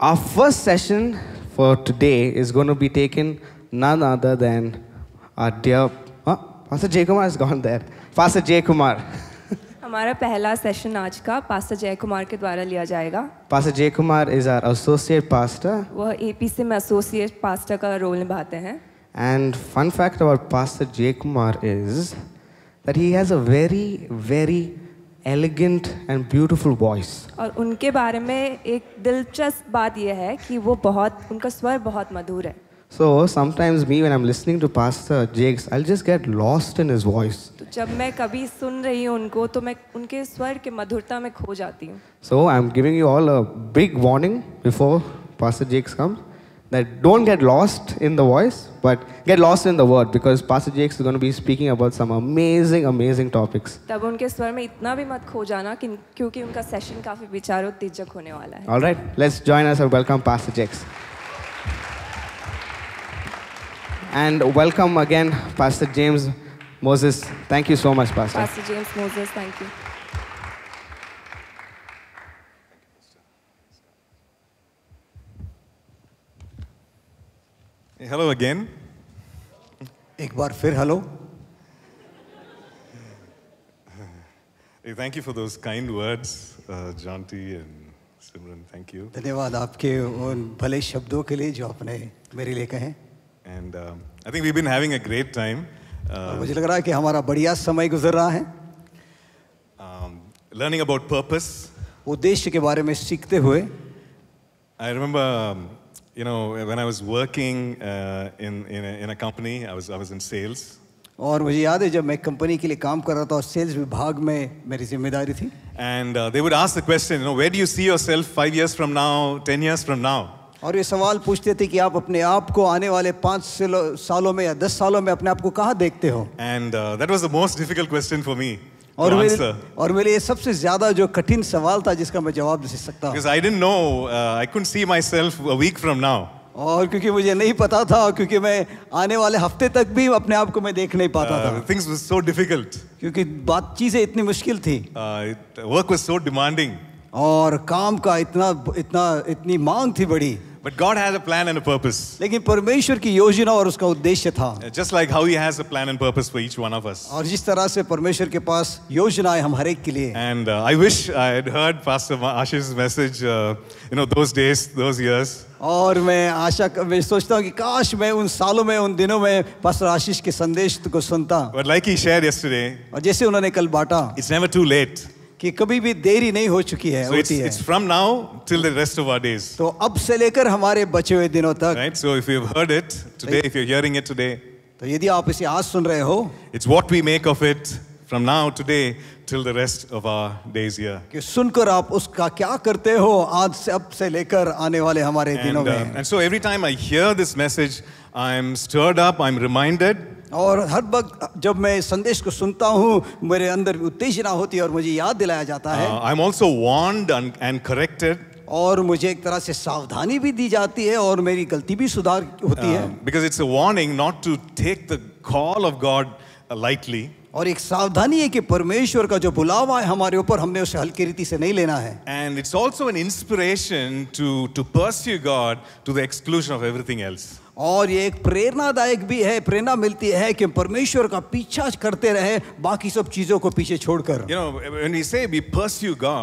our first session for today is going to be taken none other than our dear huh? Pastor Jay Kumar has gone there. Pastor Jay Kumar. हमारा पहला session आज का pastor Jay Kumar के द्वारा लिया जाएगा pastor Jay Kumar is our associate pastor वह APC में एसोसिएट पास्टर का रोल निभाते हैं and fun fact about pastor Jay Kumar is that he has a very very elegant and beautiful voice और उनके बारे में एक दिलचस्प बात यह है कि वो बहुत उनका स्वर बहुत मधुर है. So sometimes me when I'm listening to Pastor Jakes, I'll just get lost in his voice. तो जब मैं कभी सुन रही हूँ उनको तो मैं उनके स्वर के मधुरता में खो जाती हूँ. So I'm giving you all a big warning before Pastor Jakes comes. that don't get lost in the voice, but get lost in the word because Pastor Jakes is going to be speaking about some amazing, amazing topics. All right, let's join us and welcome Pastor Jakes. And welcome again, Pastor James Moses. Thank you so much, Pastor. Pastor James Moses, thank you. Hello again एक बार फिर hello thank you for those kind words Janti and Simran thank you धन्यवाद आपके उन भले शब्दों के लिए जो आपने मेरे लिए कहे and I think we been having a great time मुझे लग रहा है कि हमारा बढ़िया समय गुजर रहा है लर्निंग अबाउट पर्पस उद्देश्य के बारे में सीखते हुए I remember you know, when I was working uh, in, in, a, in a company, I was, I was in sales. और मुझे याद है जब मैं कंपनी के लिए काम कर रहा था और सेल्स विभाग में मेरी जिम्मेदारी थी and they would ask the question you know where do you see yourself 5 years from now 10 years from now और ये सवाल पूछते थे कि आप अपने आप को आने वाले पांच सालों में या दस सालों में अपने आप को कहाँ देखते हो and that was the most difficult question for me और मेरे और मेरे ये सबसे ज्यादा जो कठिन सवाल था जिसका मैं जवाब दे सकता हूं I didn't know I couldn't see myself a week from now और क्योंकि मुझे नहीं पता था और क्योंकि मैं आने वाले हफ्ते तक भी अपने आप को मैं देख नहीं पाता था थिंग्स वाज सो डिफिकल्ट क्योंकि बात चीजें इतनी मुश्किल थी वर्क वाज सो डिमांडिंग और काम का इतना इतना इतनी मांग थी बड़ी But God has a plan and a purpose. लेकिन परमेश्वर की योजना और उसका उद्देश्य था Just like how He has a plan and purpose for each one of us. और जिस तरह से परमेश्वर के पास योजना है हम हर एक के लिए. And uh, I wish I had heard Pastor Ashish's message, uh, you know, those days, those years. और मैं आशा मैं सोचता हूँ कि काश मैं उन सालों में उन दिनों में पास्टर आशीष के संदेश को सुनता But like he shared yesterday, और जैसे उन्होंने कल बांटा It's never too late. कि कभी भी देरी नहीं हो चुकी है so होती it's, है from now till the rest of our days तो अब से लेकर हमारे बचे हुए दिनों तक right so if you heard it today if you hearing it today तो यदि आप इसे आज सुन रहे हो it's what we make of it from now today till the rest of our days here. कि सुनकर आप उसका क्या करते हो आज से अब से लेकर आने वाले हमारे दिनों में. Uh, and so every time I hear this message, I'm stirred up, I'm reminded. और हर बार जब मैं संदेश को सुनता हूँ मेरे अंदर उत्तेजना होती है और मुझे i uh, I'm also warned and corrected. और मुझे एक तरह से सावधानी भी दी जाती है और मेरी गलती uh, Because it's a warning not to take the call of God lightly. और एक सावधानी है कि परमेश्वर का जो बुलावा है हमारे ऊपर हमने उसे हल्की रीति से नहीं And it's also an inspiration to pursue God to the exclusion of everything else. और ये एक प्रेरणादायक भी है प्रेरणा मिलती है कि परमेश्वर का पीछा करते रहे बाकी सब चीजों को पीछे छोड़कर you know,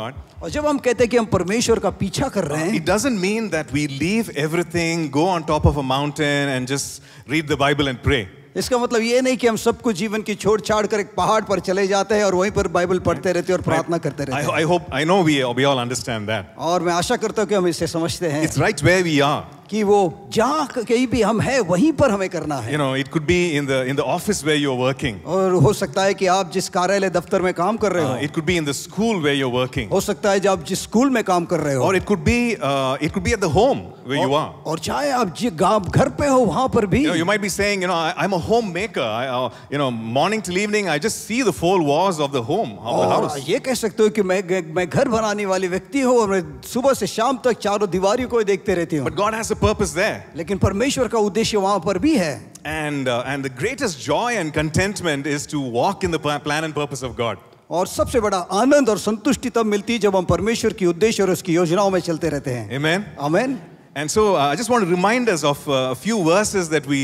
और जब हम कहते हैं कि हम परमेश्वर का पीछा कर रहे हैं it doesn't mean that we leave everything go on top of a mountain and just read the Bible and pray इसका मतलब ये नहीं कि हम सब कुछ जीवन की छोड़ छाड़ कर एक पहाड़ पर चले जाते हैं और वहीं पर बाइबल पढ़ते रहते हैं और प्रार्थना करते रहते हैं और मैं आशा करता हूँ कि हम इसे समझते हैं It's right where we are. कि वो जहाँ कहीं भी हम है वहीं पर हमें करना है You know, it could be in the in the office where you're working. और हो सकता है कि आप जिस कार्यालय दफ्तर में काम कर रहे हो it could be in the school where you're working. हो सकता है जब आप जिस स्कूल में काम कर रहे हो it could be uh, it could be at the home where you are. और चाहे आप गांव घर पे हो वहाँ पर भी be saying, you know, I, I'm a homemaker. I, uh, you know, morning till evening, I just see the four walls of the home, of the house. और ये कह सकते हो कि मैं मैं घर बनाने वाली व्यक्ति हूँ और मैं सुबह से शाम तक चारों दीवारों को देखते रहती हूँ But God has a purpose there. लेकिन परमेश्वर का उद्देश्य वहां पर भी है. And uh, and the greatest joy and contentment is to walk in the plan and purpose of God. और सबसे बड़ा आनंद और संतुष्टि तब मिलती है जब हम परमेश्वर की उद्देश्य और उसकी योजनाओं में चलते रहते हैं. Amen. Amen. And so uh, I just want to remind us of uh, a few verses that we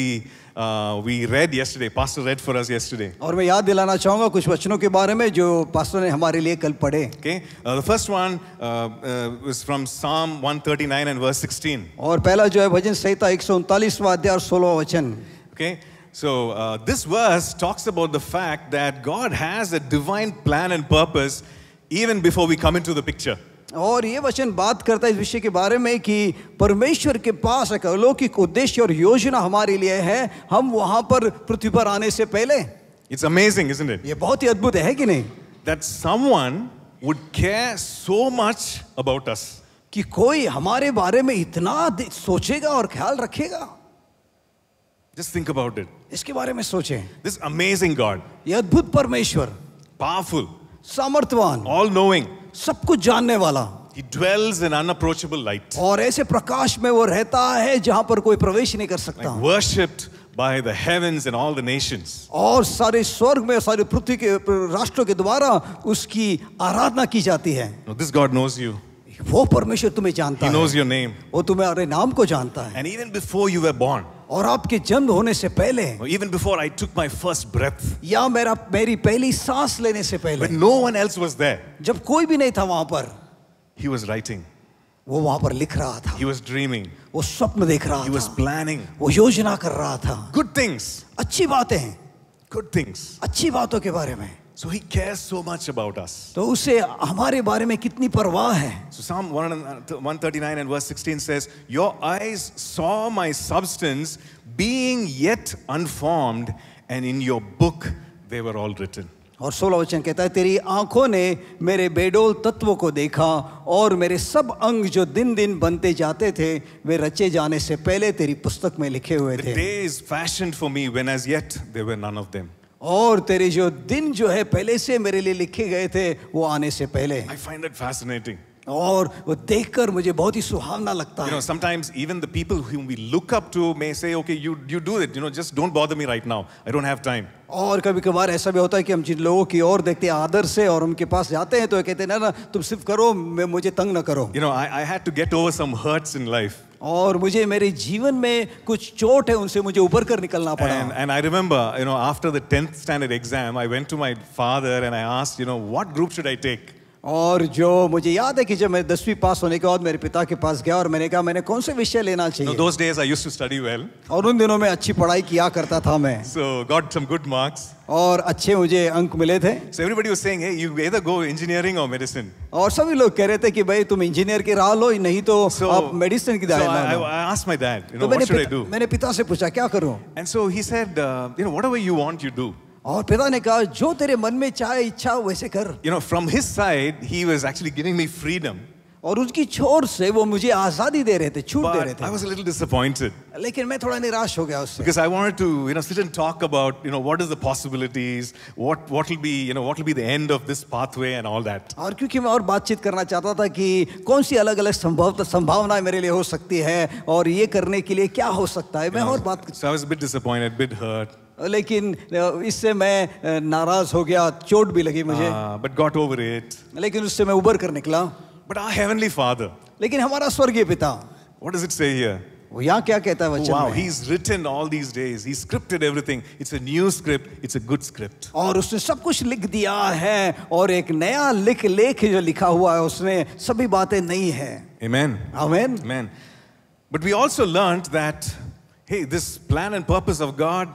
uh, we read yesterday. Pastor read for us yesterday. और मैं याद दिलाना चाहूँगा कुछ वचनों के बारे में जो पास्टर ने हमारे लिए कल पढ़े. Okay, uh, the first one uh, uh, was from Psalm 139 and verse 16. और पहला जो है भजन संहिता 139वां अध्याय और 16वां वचन. Okay. So, uh, this verse talks about the fact that God has a divine plan and purpose even before we come into the picture. और ये वचन बात करता है इस विषय के बारे में कि परमेश्वर के पास एक अलौकिक उद्देश्य और योजना हमारे लिए है हम वहां पर पृथ्वी पर आने से पहले इट्स अमेजिंग इज ये बहुत ही अद्भुत है कि नहीं that someone would care so much about us कि कोई हमारे बारे में इतना सोचेगा और ख्याल रखेगा जस्ट थिंक अबाउट इट इसके बारे में सोचे दिस अमेजिंग गॉड ये अद्भुत परमेश्वर पावरफुल सामर्थवान ऑल नोइंग सब कुछ जानने वाला He dwells in unapproachable light. और ऐसे प्रकाश में वो रहता है जहां पर कोई प्रवेश नहीं कर सकता like worshipped by the heavens and all the nations. और सारे स्वर्ग में सारे पृथ्वी के राष्ट्रों के द्वारा उसकी आराधना की जाती है. Now, this God knows you. वो परमेश्वर तुम्हें जानता He knows है your name. वो तुम्हारे नाम को जानता है And even before you were born, और आपके जन्म होने से पहले even before I took my first breath, या मेरा मेरी पहली सांस लेने से पहले when no one else was there, जब कोई भी नहीं था वहां पर He was writing. वो वहां पर लिख रहा था He was dreaming. वो स्वप्न देख रहा He था was planning. वो योजना कर रहा था Good things. अच्छी बातें हैं Good things. अच्छी बातों के बारे में So he cares so much about us. तो उसे हमारे बारे में कितनी परवाह है? So Psalm 139 and verse 16 says, "Your eyes saw my substance being yet unformed, and in your book they were all written." और सोलह वचन कहता है तेरी आंखों ने मेरे बेडोल तत्वों को देखा और मेरे सब अंग जो दिन दिन बनते जाते थे वे रचे जाने से पहले तेरी पुस्तक में लिखे हुए थे और तेरे जो दिन जो है पहले से मेरे लिए लिखे गए थे वो आने से पहले आई फाइंड दैट फैसिनेटिंग और वो देखकर मुझे बहुत ही सुहावना लगता है you know sometimes even the people whom we look up to may say okay you you do it you know just don't bother me right now i don't have time और कभी कभार ऐसा भी होता है कि हम जिन लोगों की ओर देखते हैं आदर से और उनके पास जाते हैं तो कहते हैं ना ना तुम सिर्फ करो मैं मुझे तंग ना करो you know I I had to get over some hurts in life और मुझे मेरे जीवन में कुछ चोट है उनसे मुझे उबर कर and I remember you know after the 10th standard exam I went to my father and I asked you know what group should I take और जो मुझे याद है कि जब मैं दसवीं पास होने के बाद मेरे पिता के पास गया और मैंने कहा मैंने कौन से विषय लेना चाहिए और उन दिनों में अच्छी पढ़ाई किया करता था मैं so got some good marks और अच्छे मुझे अंक मिले थे सो और सभी लोग कह रहे थे कि भाई तुम इंजीनियर की राह लो नहीं तो so, आप मेडिसिन की राह तो मैंने पिता से पूछा क्या करूं and so he you know you do और पिता ने कहा जो तेरे मन में चाहे इच्छा वैसे कर you know from his side he was actually giving me freedom और उसकी छोर से वो मुझे आजादी दे रहे थे छूट दे रहे थे I was a little disappointed लेकिन मैं थोड़ा निराश हो गया उससे because I wanted to you know sit and talk about you know what is the possibilities what what will be you know what will be the end of this pathway and all that और क्योंकि मैं और बातचीत करना चाहता था कि कौन सी अलग-अलग संभावना संभावनाएं मेरे लिए हो सकती है और ये करने के लिए क्या हो सकता है मैं और बात I was a bit disappointed bit hurt लेकिन इससे मैं नाराज हो गया चोट भी लगी मुझे बट गॉट ओवर इट लेकिन उससे मैं उबर कर निकला बट आई हेवनली फादर लेकिन हमारा स्वर्गीय पिता what does it say here वो यहाँ क्या कहता है वचन wow, he's written all these days. He scripted everything. It's a new script. It's a good script. और उसने सब कुछ लिख दिया है और एक नया लिख लेख जो लिखा हुआ है उसने सभी बातें नई है Amen. Amen. Amen. But we also learned that hey, this plan and purpose of God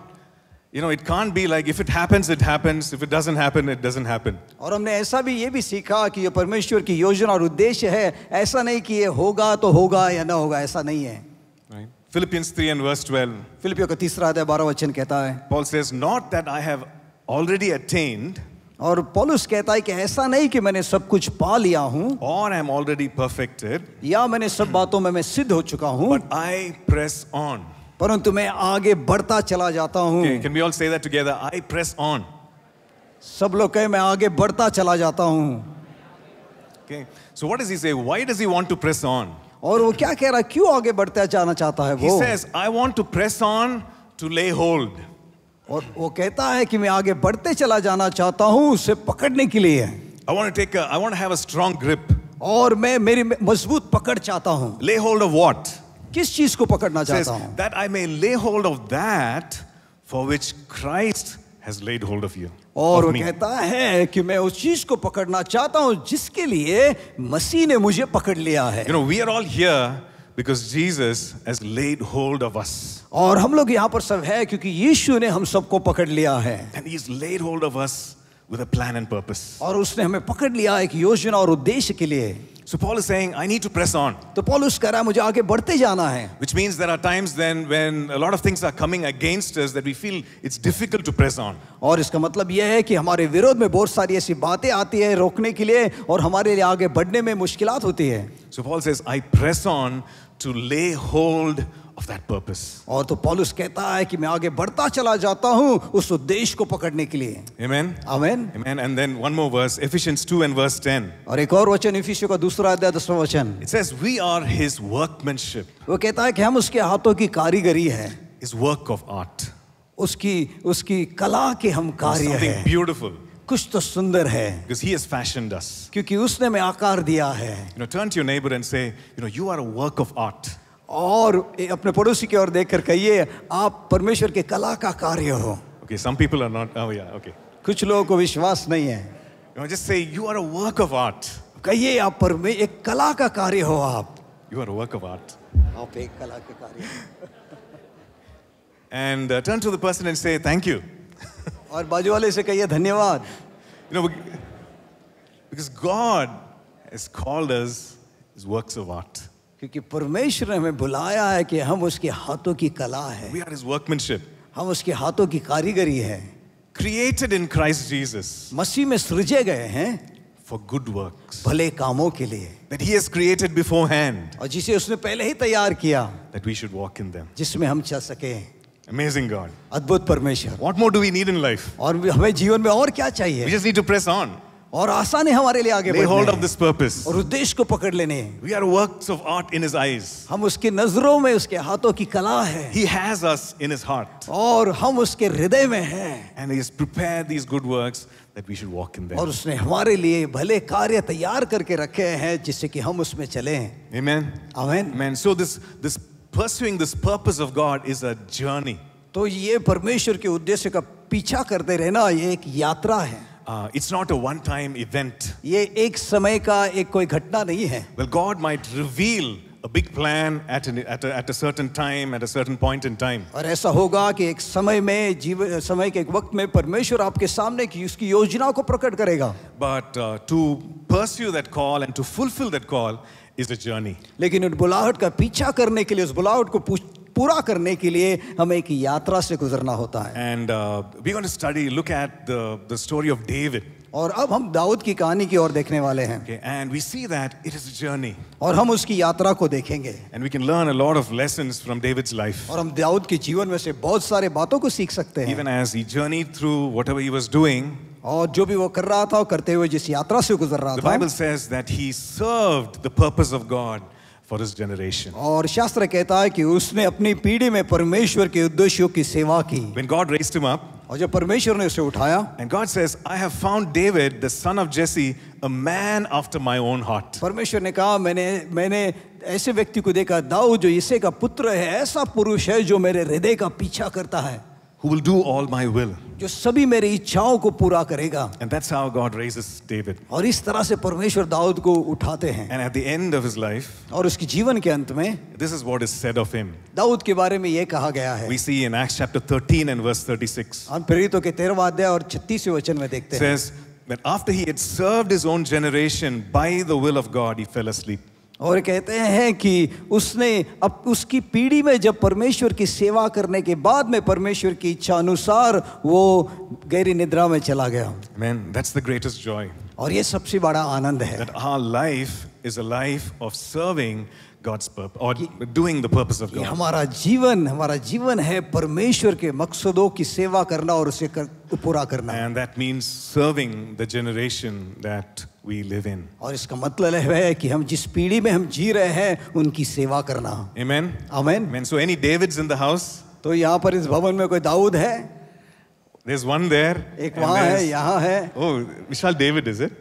You know, it can't be like if it happens, it happens. If it doesn't happen, it doesn't happen. और हमने ऐसा भी ये भी सीखा कि ये परमेश्वर की योजना और उद्देश्य है ऐसा नहीं कि ये होगा तो होगा या ना होगा ऐसा नहीं है right. Philippians 3 and verse 12. फिलिपियो का तीसरा अध्याय बारह वचन कहता है Paul says not that I have already attained और पॉलुस कहता है कि ऐसा नहीं कि मैंने सब कुछ पा लिया हूं और आई एम ऑलरेडी परफेक्टेड या मैंने सब बातों में मैं सिद्ध हो चुका हूं बट आई प्रेस ऑन परंतु मैं आगे बढ़ता चला जाता हूं can we all say that together I press on सब लोग कहे मैं आगे बढ़ता चला जाता हूं okay so what is he say why does he want to press on और वो क्या कह रहा क्यों आगे बढ़ता जाना चाहता है वो he I want to press on to lay hold और वो कहता है कि मैं आगे बढ़ते चला जाना चाहता हूं उसे पकड़ने के लिए I want to take I want to have a strong grip और मैं मेरी मजबूत पकड़ चाहता हूं ले होल्ड ऑफ व्हाट किस चीज को पकड़ना चाहता हूं that I may lay hold of that for which Christ has laid hold of you और वो कहता है कि मैं उस चीज को पकड़ना चाहता हूं जिसके लिए मसीह ने मुझे पकड़ लिया है. You know we are all here because Jesus has laid hold of us. और हम लोग यहाँ पर सब है क्योंकि यीशु ने हम सबको पकड़ लिया है. And he's laid hold of us. with a plan and purpose. और उसने हमें पकड़ लिया एक योजना और उद्देश्य के लिए So Paul is saying, I need to press on. तो पॉलुस कह रहा है मुझे आगे बढ़ते जाना है Which means there are times then when a lot of things are coming against us that we feel it's difficult to press on. और इसका मतलब यह है कि हमारे विरोध में बहुत सारी ऐसी बातें आती है रोकने के लिए और हमारे लिए आगे बढ़ने में मुश्किलात होती है So Paul says, I press on to lay hold of that purpose. और तो पॉलस कहता है कि मैं आगे बढ़ता चला जाता हूँ उस उद्देश्य को पकड़ने के लिए Amen. Amen. Amen. And then one more verse, Ephesians 2 and verse 10. और एक और वचन इफिशियों का दूसरा अध्याय दसवां वचन. It says we are his workmanship. वो कहता है कि हम उसके हाथों की कारीगरी है. His work of art. उसकी उसकी कला के हम कार्य हैं. Something beautiful. कुछ तो सुंदर है he has fashioned us क्योंकि उसने हमें आकार दिया है you know turn to your neighbor and say you know you are a work of art और अपने पड़ोसी की ओर देखकर कहिए आप परमेश्वर के कला का कार्य हो okay some people are not okay कुछ लोगों को विश्वास नहीं है just say you are a work of art कहिए आप परमे एक कला का कार्य हो आप you are work of art आप एक कला के कार्य and turn to the person and say thank you और बाजू वाले से कहिए धन्यवाद you know because God has called us his works of art क्योंकि परमेश्वर ने हमें बुलाया है कि हम उसके हाथों की कला है We are his workmanship. हम उसके हाथों की कारीगरी है Created in Christ Jesus. मसीह में सृजे गए हैं for good works भले कामों के लिए that he has created beforehand और जिसे उसने पहले ही तैयार किया that we should walk in them जिसमें हम चल सके Amazing God. अद्भुत परमेश्वर What more do we need in life? और हमें जीवन में और क्या चाहिए? We just need to press on. और आसान है हमारे लिए आगे बढ़ने होल्ड ऑफ दिस पर्पस और उद्देश्य को पकड़ लेने we are works of art in his eyes हम उसकी नजरों में उसके हाथों की कला है he has in his heart और हम उसके हृदय में हैं and he has prepared good works that we should walk in और उसने हमारे लिए भले कार्य तैयार करके रखे हैं जिससे कि हम उसमें चलें मैन सो दिस जर्नी तो ये परमेश्वर के उद्देश्य का पीछा करते रहना ये एक यात्रा है Uh, it's not a one time event. ये एक समय का एक कोई घटना नहीं है Well, God might reveal a big plan at, an, at, a, at a certain time, at a certain point in time. और ऐसा होगा कि एक समय में जीव समय के एक वक्त में परमेश्वर आपके सामने की उसकी योजना को प्रकट करेगा But uh, to pursue that call and to fulfill that call is a journey. लेकिन उस बुलाहट का पीछा करने के लिए उस बुलाहट को पूछ पूरा करने के लिए हमें एक यात्रा से गुजरना होता है and we going to study look at the the story of David और अब हम दाऊद की कहानी की ओर देखने वाले हैं and we see that it is a journey और हम उसकी यात्रा को देखेंगे and we can learn a lot of lessons from David's life और हम दाऊद के जीवन में से बहुत सारे बातों को सीख सकते हैं even as he journey through whatever he was doing और जो भी वो कर रहा था और करते हुए जिस यात्रा से गुजर रहा था Bible says that he served the purpose of God for his generation. और शास्त्र कहता है कि उसने अपनी पीढ़ी में परमेश्वर के उद्देश्यों की सेवा की. When God raised him up, और जब परमेश्वर ने उसे उठाया, and God says, I have found David, the son of Jesse, a man after my own heart. परमेश्वर ने कहा मैंने मैंने ऐसे व्यक्ति को देखा दाऊद जो यिशै का पुत्र है ऐसा पुरुष है जो मेरे हृदय का पीछा करता है who will do all my will. जो सभी मेरी इच्छाओं को पूरा करेगा And that's how God raises David. और इस तरह से परमेश्वर दाऊद को उठाते हैं And at the end of his life, और उसके जीवन के अंत में this is what is said of him. Dawood के बारे में ये कहा गया है We see in Acts chapter 13 and verse 36. हम प्रेरितों के 13वां अध्याय और 36वें वचन में देखते हैं. Says that after he had served his own generation by the will of God, he fell asleep. और कहते हैं कि उसने अब उसकी पीढ़ी में जब परमेश्वर की सेवा करने के बाद में परमेश्वर की इच्छा अनुसार वो गहरी निद्रा में चला गया Amen. That's the greatest joy. और ये सबसे बड़ा आनंद है That our life is a life of serving God's purpose or doing the purpose of God. हमारा जीवन हमारा जीवन है परमेश्वर के मकसदों की सेवा करना और उसे कर, पूरा करना. And that means serving the generation that we live in. और इसका मतलब है कि हम जिस पीढ़ी में हम जी रहे हैं उनकी सेवा करना Amen. Amen. Amen. So any Davids in the house? तो यहाँ पर इस भवन में कोई दाऊद है There's one there. एक वहाँ है यहाँ है Oh, Vishal David is it?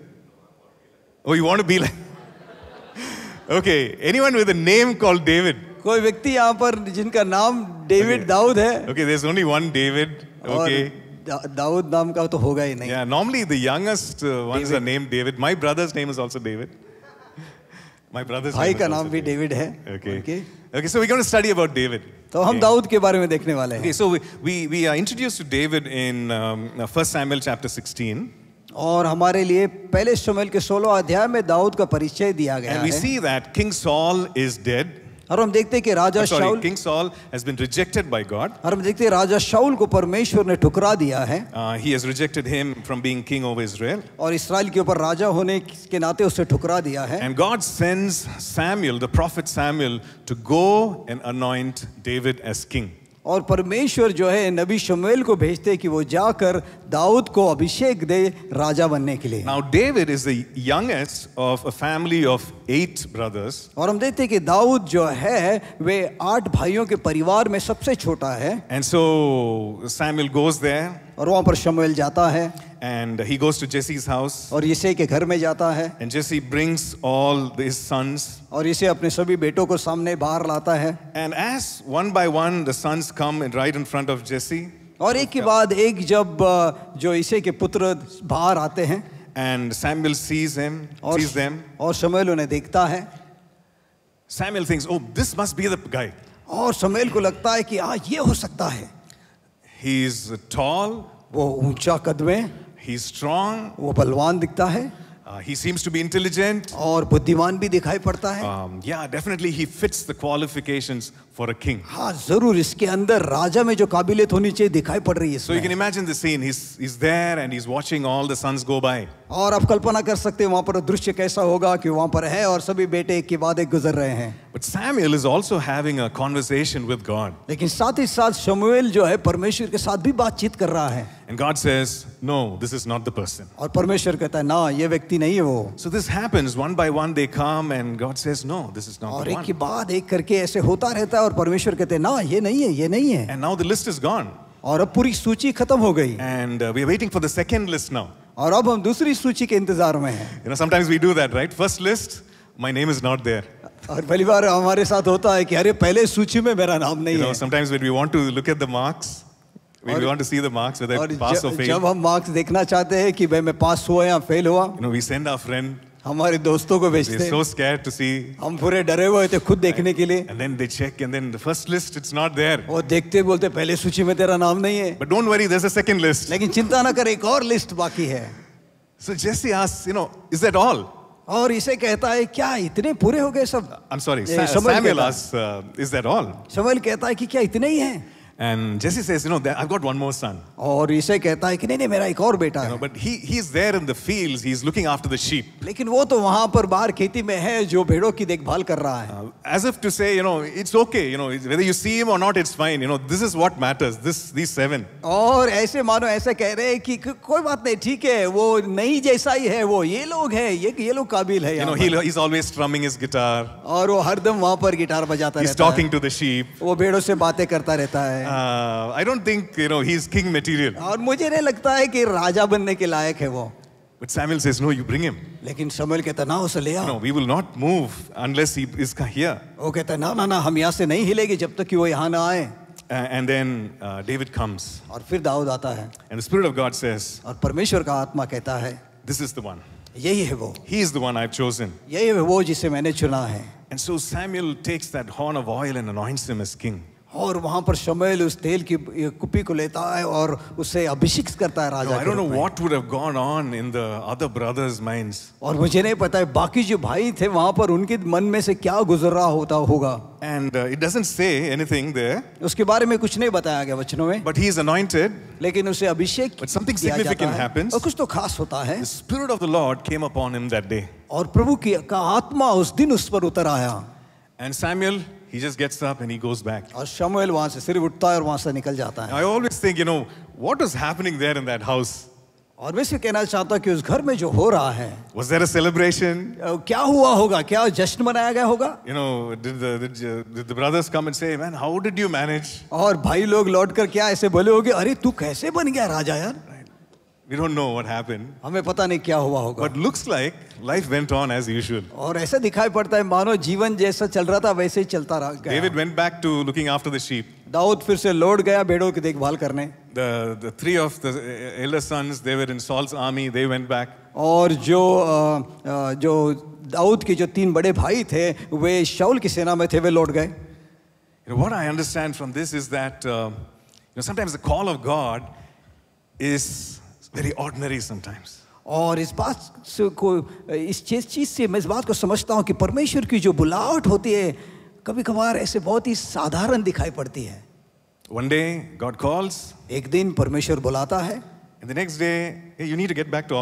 Oh, you want to be like Okay, anyone with a name called David? कोई व्यक्ति यहाँ पर जिनका नाम डेविड दाऊद है Okay, there's only one David. Okay. Dawood नाम का तो होगा ही नहीं normally the one is name David my brother's name is also David my brother भाई का नाम भी डेविड है okay so we can study about David तो हम दाऊद के बारे में देखने वाले हैं so we we are introduce to David in first Samuel chapter 16 और हमारे लिए पहले शमल के 16 अध्याय में दाऊद का परिचय दिया गया है we see that King Saul is dead और हम देखते हैं कि राजा Shaul King Saul has been rejected by God और हम देखते हैं राजा शाउल को परमेश्वर ने ठुकरा दिया है he has rejected him from being king over Israel और इसराइल के ऊपर राजा होने के नाते उसे ठुकरा दिया है and God sends Samuel the prophet Samuel to go and anoint David as king और परमेश्वर जो है नबी शमुएल को भेजते कि वो जाकर दाऊद को अभिषेक दे राजा बनने के लिए now David is the youngest of a family of eight brothers और हम देखते कि दाऊद जो है वे आठ भाइयों के परिवार में सबसे छोटा है and so Samuel goes there और वहां पर शमूएल जाता है and he goes to Jesse's house और इसे के घर में जाता है and Jesse brings all this sons और इसे अपने सभी बेटों को सामने बाहर लाता है and as one by one the sons come in right in front of Jesse और एक के बाद एक जब जो इसे के पुत्र बाहर आते हैं एंड सैमुअल सीज हिम और सीज देम और शमूएल उन्हें देखता है Samuel thinks oh this must be the guy और शमूएल को लगता है कि आ हाँ, ये हो सकता है He is tall. वो ऊंचा कद में. He is strong. वो बलवान दिखता है. Uh, he seems to be intelligent. और बुद्धिमान भी दिखाई पड़ता है. Um, yeah, definitely he fits the qualifications for a king. ha zarur iske andar raja mein jo kabiliyat honi chahiye dikhai pad rahi hai So you can imagine the scene. He's is there and he's watching all the sons go by. aur aap kalpana kar sakte hain wahan par पर kaisa hoga ki wahan par hai aur sabhi bete ek ke baad ek guzar rahe hain But Samuel is also having a conversation with God. lekin sath hi sath samuel jo hai parmeshwar ke sath bhi baat बातचीत kar raha hai And God says, no, this is not the person. aur parmeshwar kehta hai na ye vyakti nahi hai wo So this happens one by one they come and God says, no, this is not the one aur ek ke baad ek karke aise hota rehta और परमेश्वर कहते हैं ना ये नहीं है ये नहीं है and now the list is gone और अब पूरी सूची खत्म हो गई and we are waiting for the second list now और अब हम दूसरी सूची के इंतजार में हैं you know sometimes we do that right first list my name is not there और पहली बार हमारे साथ होता है कि अरे पहले सूची में मेरा नाम नहीं you know, है sometimes when we want to look at the marks We want to see the marks whether pass or fail. जब हम मार्क्स देखना चाहते हैं कि भाई मैं पास हुआ या फेल हुआ. You know, we send our friend हमारे दोस्तों को भेजते हैं so scared to see हम पूरे डरे हुए थे खुद देखने के लिए and then they check and then the first list it's not there वो देखते बोलते पहले सूची में तेरा नाम नहीं है but don't worry there's a second list लेकिन चिंता ना कर एक और लिस्ट बाकी है so Jesse asks you know is that all और इसे कहता है क्या इतने पूरे हो गए सब I'm sorry Samuel asks uh, is that all Samuel कहता है कि क्या इतने ही हैं And Jesse says, you know, I've got one more son. और इसे कहता है कि नहीं नहीं मेरा एक और बेटा है. you know, but he he is there in the fields. He's looking after the sheep. लेकिन वो तो वहाँ पर बाहर खेती में है जो भेड़ों की देखभाल कर रहा है. Uh, as if to say, you know, it's okay. You know, whether you see him or not, it's fine. You know, this is what matters. This these seven. और ऐसे मानो ऐसे कह रहे हैं कि कोई बात नहीं ठीक है वो नहीं जैसा ही है वो ये लोग हैं ये ये लोग काबिल हैं. You know, he is always strumming his guitar. और वो हरदम वहाँ पर गिटार बजाता रहता है. He's talking to the sheep. वो भेड़ों से बातें करता रहता है. Uh, I don't think you know he's king material. और मुझे नहीं लगता है कि राजा बनने के लायक है वो. But Samuel says, no, you bring him. लेकिन शमूएल कहता ना उसे ले आओ. No, we will not move unless he is here. वो कहता ना ना ना हम यहाँ से नहीं हिलेंगे जब तक कि वो यहाँ ना आए. And then uh, David comes. और फिर दाऊद आता है. And the Spirit of God says. और परमेश्वर का आत्मा कहता है. This is the one. यही है वो. He is the one I've chosen. यही है वो जिसे मैंने चुना है. And so Samuel takes that horn of oil and anoints him as king. और वहां पर शमेल उस तेल की कुपी को लेता है और उसे अभिषेक करता है राजा I don't know what would have gone on in the other brothers' minds और मुझे नहीं पता है बाकी जो भाई थे वहां पर उनके मन में से क्या गुजर रहा होता होगा and it doesn't say anything there उसके बारे में कुछ नहीं बताया गया वचनों में बट ही इज अनॉइंटेड लेकिन उसे अभिषेक बट समथिंग सिग्निफिकेंट हैपेंस और कुछ तो खास होता है spirit of the Lord came upon him that day और प्रभु की का आत्मा उस दिन उस पर उतर आया and Samuel He just gets up and he goes back. और शमूएल वहां से सिर उठता है और वहां से निकल जाता है. I always think, you know, what is happening there in that house? और मैं कहना चाहता कि उस घर में जो हो रहा है Was there a celebration? क्या हुआ होगा क्या जश्न मनाया गया होगा You know, did the, did, did the brothers come and say, man, how did you manage? और भाई लोग लौट कर क्या ऐसे बोले होंगे अरे तू कैसे बन गया राजा यार We don't know what happened. हमें पता नहीं क्या हुआ होगा But looks like life went on as usual. और ऐसा दिखाई पड़ता है मानो जीवन जैसा चल रहा था वैसे ही चलता रहा गया. David went back to looking after the sheep. Dawood फिर से लौट गया भेड़ों की देखभाल करने. The the three of the elder sons they were in Saul's army they went back. और जो जो दाऊद के जो तीन बड़े भाई थे वे शाऊल की सेना में थे वे लौट गए. You know, what I understand from this is that uh, you know sometimes the call of God is very ordinary sometimes और इस बात को इस चीज चीज से मैं इस बात को समझता हूँ कि परमेश्वर की जो बुलावट होती है कभी कभार ऐसे बहुत ही साधारण दिखाई पड़ती है One day, God calls. एक दिन परमेश्वर बुलाता है And the next day, hey, you need to get back to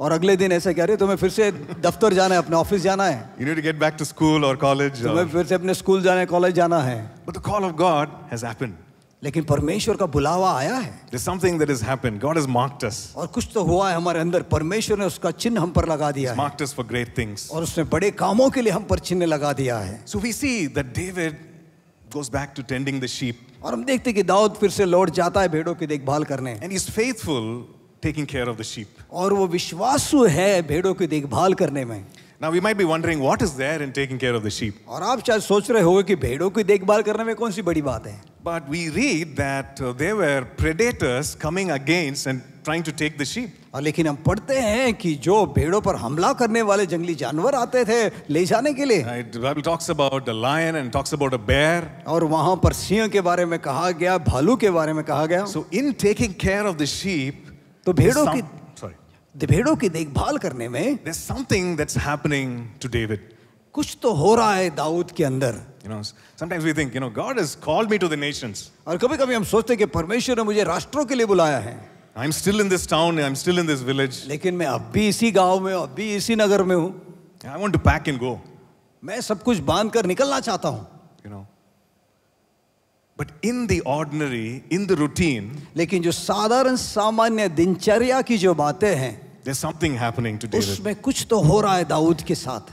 और अगले दिन ऐसा कह रहे हो तुम्हें फिर से दफ्तर जाना है अपने ऑफिस जाना है You need to get back to school or college. तुम्हें फिर से अपने स्कूल जाना है कॉलेज जाना है But the call of God has happened. लेकिन परमेश्वर का बुलावा आया है something that is happen God is marked us और कुछ तो हुआ है हमारे अंदर परमेश्वर ने उसका चिन्ह हम पर लगा दिया है marked us for great things और उसने बड़े कामों के लिए हम पर चिन्ह लगा दिया है so we see that David goes back to tending the sheep और हम देखते हैं कि दाऊद फिर से लौट जाता है भेड़ों की देखभाल करने and he is faithful taking care of the sheep और वो विश्वासु है भेड़ों की देखभाल करने में Now we might be wondering what is there in taking care of the sheep. और आप शायद सोच रहे होंगे कि भेड़ों की देखभाल करने में कौन सी बड़ी बात है? But we read that uh, there were predators coming against and trying to take the sheep. और लेकिन हम पढ़ते हैं कि जो भेड़ों पर हमला करने वाले जंगली जानवर आते थे ले जाने के लिए It Bible talks about a lion and talks about a bear. और वहाँ पर सिंह के बारे में कहा गया भालू के बारे में कहा गया So in taking care of the sheep तो भेड़ों की भेड़ों की देखभाल करने में there's something that's happening to David. कुछ तो हो रहा है दाऊद के अंदर you know sometimes we think you know god has called me to the nations aur कभी कभी हम सोचते हैं कि परमेश्वर ने मुझे राष्ट्रों के लिए बुलाया है i'm still in this town i'm still in this village लेकिन मैं अब भी इसी गांव में अब भी इसी नगर में hu i want to pack and go मैं सब कुछ बांध कर निकलना चाहता हूं you know But in the ordinary, in the routine, लेकिन जो साधारण सामान्य दिनचर्या की जो बातें हैं There's something happening to David. उसमें कुछ तो हो रहा है दाऊद के साथ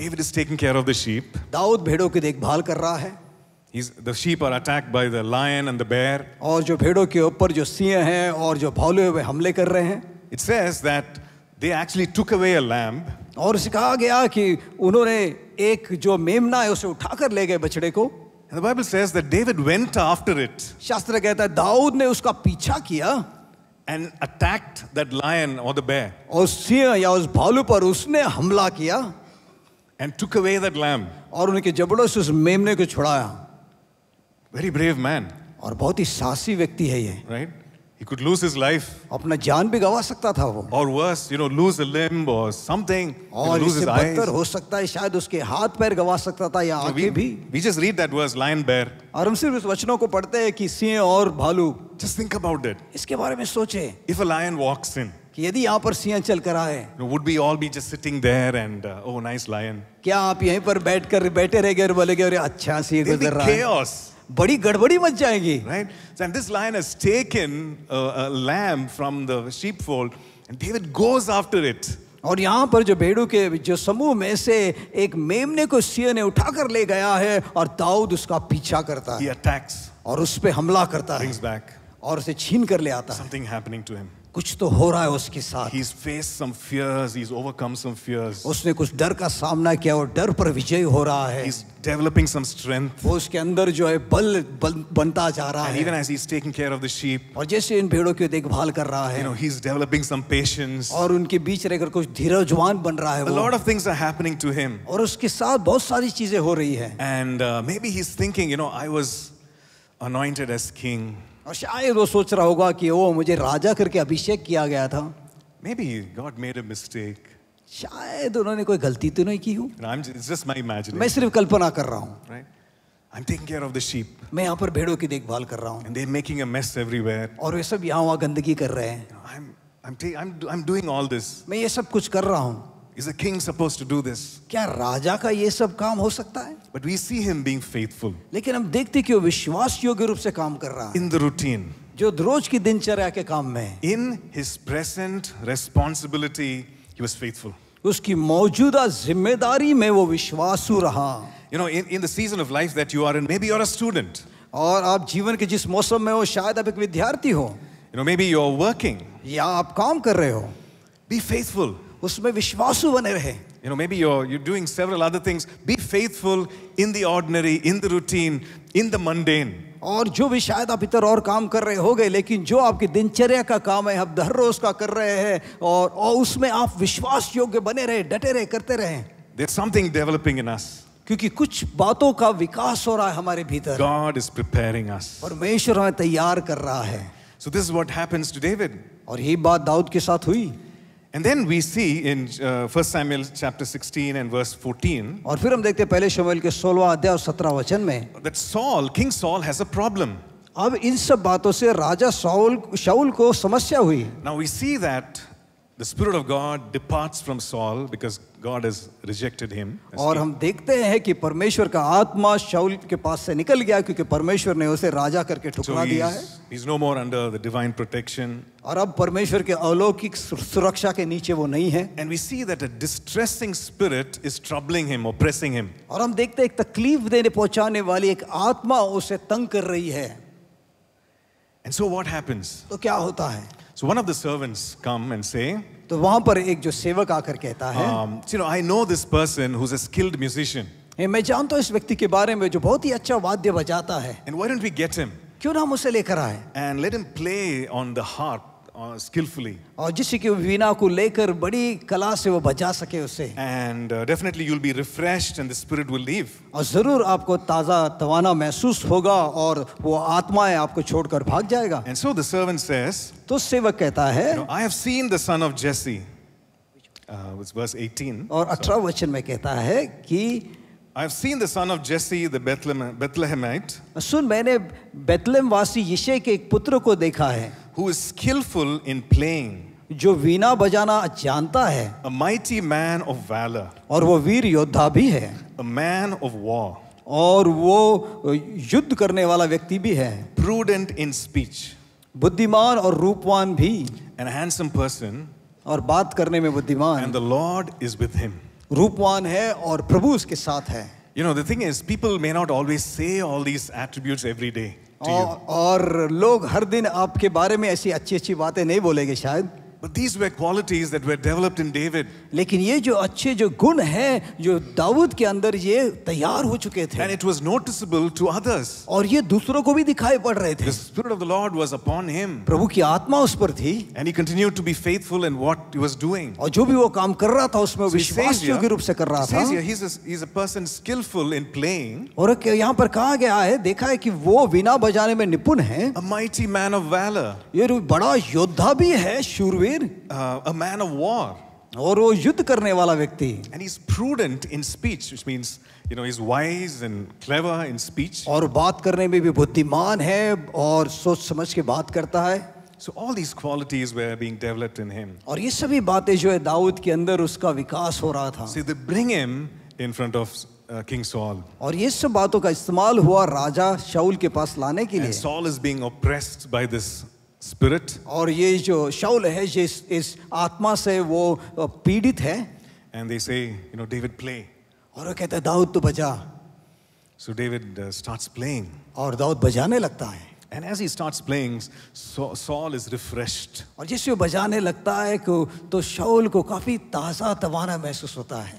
David is taking care of the sheep. Dawood भेड़ों की देखभाल कर रहा है He's, the sheep are attacked by the lion and the bear. और जो भेड़ों के ऊपर जो सिंह हैं और जो भालू वे हमले कर रहे हैं It says that they actually took away a lamb. और उसे कहा गया कि उन्होंने एक जो मेमना है उसे उठाकर ले गए बछड़े को And the Bible says that David went after it. शास्त्र कहता है दाऊद ने उसका पीछा किया and attacked that lion or the bear और सिंह या उस भालू पर उसने हमला किया and took away that lamb और उनके जबड़ों से उस मेमने को छुड़ाया very brave man और बहुत ही साहसी व्यक्ति है ये right He could lose his life. अपना जान भी गवा सकता था वो. Or worse, you know, lose a limb or something. और इससे बदतर हो सकता है शायद उसके हाथ पैर गवा सकता था या आंखें भी. We just read that verse, lion bear. और हम सिर्फ इस वचनों को पढ़ते हैं कि सिंह और भालू. Just think about it. इसके बारे में सोचें. If a lion walks in. कि यदि यहाँ पर सिंह चल कर आए. Would we all be just sitting there and uh, oh nice lion. क्या आप यहीं पर बैठकर बैठे रह गए और बोले गए अरे अच्छा सिंह गुजर रहा है. Chaos. बड़ी गड़बड़ी मच जाएगी right and this lion has taken a lamb from the sheep fold and David goes after it और यहाँ पर जो भेड़ू के जो समूह में से एक मेमने को सीए ने उठाकर ले गया है और दाऊद उसका पीछा करता है और उस पर हमला करता है और उसे छीन कर ले आता है कुछ तो हो रहा है उसके साथ he's faced some fears he's overcome some fears उसने कुछ डर का सामना किया और डर पर विजय हो रहा है he's developing some strength वो उसके अंदर जो है बल, बल बनता जा रहा and है even as he's taking care of the sheep और जैसे इन भेड़ों की देखभाल कर रहा है you know he's developing some patience और उनके बीच रहकर कुछ धीरजवान बन रहा है वो a lot of things are happening to him और उसके साथ बहुत सारी चीजें हो रही है and uh, maybe he's thinking you know I was anointed as king और शायद वो सोच रहा होगा कि वो मुझे राजा करके अभिषेक किया गया था maybe God made a mistake शायद उन्होंने कोई गलती तो नहीं की हो जस्ट मैं सिर्फ कल्पना कर रहा हूँ right? I'm taking care of the sheep. मैं यहाँ पर भेड़ों की देखभाल कर रहा हूँ And they're making a mess everywhere. और ये सब यहाँ वहाँ गंदगी कर रहे हैं I'm, I'm, I'm, I'm doing all this. मैं ये सब कुछ कर रहा हूँ Is a king supposed to do this? क्या राजा का ये सब काम हो सकता है But we see him being faithful लेकिन हम देखते कि वो विश्वास योग्य रूप से काम कर रहा है in the routine. जो रोज की दिनचर्या के काम में In his present responsibility, he was faithful. उसकी मौजूदा जिम्मेदारी में वो विश्वासु रहा You know, in, in the season of life that you are in, maybe you're a student. और आप जीवन के जिस मौसम में हो शायद आप एक विद्यार्थी हो You know, maybe you're working. या आप काम कर रहे हो Be faithful. उसमें विश्वासु बने रहे you know maybe your you doing several other things be faithful in the ordinary in the routine in the mundane और जो भी शायद आप इतर और काम कर रहे हो गए लेकिन जो आपकी दिनचर्या का काम है आप हर रोज का कर रहे हैं और, और उसमें आप विश्वास योग्य बने रहे डटे रहे करते रहे समथिंग डेवलपिंग इन अस क्योंकि कुछ बातों का विकास हो रहा है हमारे भीतर गॉड इज प्रिपेयरिंग अस परमेश्वर हमें तैयार कर रहा है so this is what to और ये बात दाऊद के साथ हुई And then we see in uh, 1 Samuel chapter 16 and verse 14. और फिर हम देखते हैं पहले शमूएल के अध्याय और 17 वचन में that Saul king Saul has a problem. अब इन सब बातों से राजा शाऊल शाऊल को समस्या हुई. Now we see that the spirit of God departs from Saul because God has rejected him. और हम देखते हैं कि परमेश्वर का आत्मा शाऊल के पास से निकल गया क्योंकि परमेश्वर ने उसे राजा करके ठुकरा दिया है. So He's no more under the divine protection. और अब परमेश्वर के अलौकिक सुरक्षा के नीचे वो नहीं है. And we see that a distressing spirit is troubling him, oppressing him. और हम देखते हैं एक तकलीफ देने पहुंचाने वाली एक आत्मा उसे तंग कर रही है. And so what happens? तो क्या होता है? So one of the servants come and say, तो वहां पर एक जो सेवक आकर कहता है um, you know, I know this person who's a skilled musician. Hey, मैं जानता हूँ इस व्यक्ति के बारे में जो बहुत ही अच्छा वाद्य बजाता है And why don't we get him? क्यों ना हम उसे लेकर आए And let him play on the harp skillfully. और जिससे कि वीणा को लेकर बड़ी कला से वो बजा सके उसे. And uh, definitely you'll be refreshed and the spirit will leave. और जरूर आपको ताजा तवाना महसूस होगा और वो आत्माएं आपको छोड़कर भाग जाएगा. And so the servant says. तो सेवक कहता है. You know, I have seen the son of Jesse. Uh, it's verse 18. और 18 वचन में कहता है कि have seen the son of Jesse, the Bethlehem, Bethlehemite. सुन मैंने बेथलेम वासी यिशै के एक पुत्र को देखा है. who is skillful in playing जो वीणा बजाना जानता है a mighty man of valor और वो वीर योद्धा भी है a man of war और वो युद्ध करने वाला व्यक्ति भी है prudent in speech बुद्धिमान और रूपवान भी and a handsome person और बात करने में बुद्धिमान and the lord is with him रूपवान है और प्रभु उसके साथ है you know the thing is people may not always say all these attributes every day और, लोग हर दिन आपके बारे में ऐसी अच्छी अच्छी बातें नहीं बोलेंगे शायद But these were qualities that were developed in David. लेकिन ये जो अच्छे जो गुण हैं जो दाऊद के अंदर ये तैयार हो चुके थे. And it was noticeable to others. और ये दूसरों को भी दिखाई पड़ रहे थे. The spirit of the Lord was upon him. प्रभु की आत्मा उस पर थी. And he continued to be faithful in what he was doing. और जो भी वो काम कर रहा था उसमें विश्वास योग्य रूप से कर रहा था. Says here, he's a, he's a person skillful in playing. और यहाँ पर कहा गया है देखा है कि वो वीणा बजाने में निपुण है. A mighty man of valor. ये रूप बड़ा योद्धा भी है शूरवीर वीर अ मैन ऑफ वॉर और वो युद्ध करने वाला व्यक्ति and is prudent in speech which means you know is wise and clever in speech और बात करने में भी बुद्धिमान है और सोच समझ के बात करता है So all these qualities were being developed in him. और ये सभी बातें जो है दाऊद के अंदर उसका विकास हो रहा था. See they bring him in front of king uh, Saul और ये सब बातों का इस्तेमाल हुआ राजा शाउल के पास लाने के लिए Saul is being oppressed by this spirit. aur ye jo shaul hai जिस is atma se wo peedit hai And they say, you know, David, play. aur wo kehta daud Daud baja So David uh, starts playing. aur daud bajane lagta hai And as he starts playing, Saul is refreshed. aur जिस wo bajane lagta hai ko to shaul ko kafi ताजा tawana mehsoos hota hai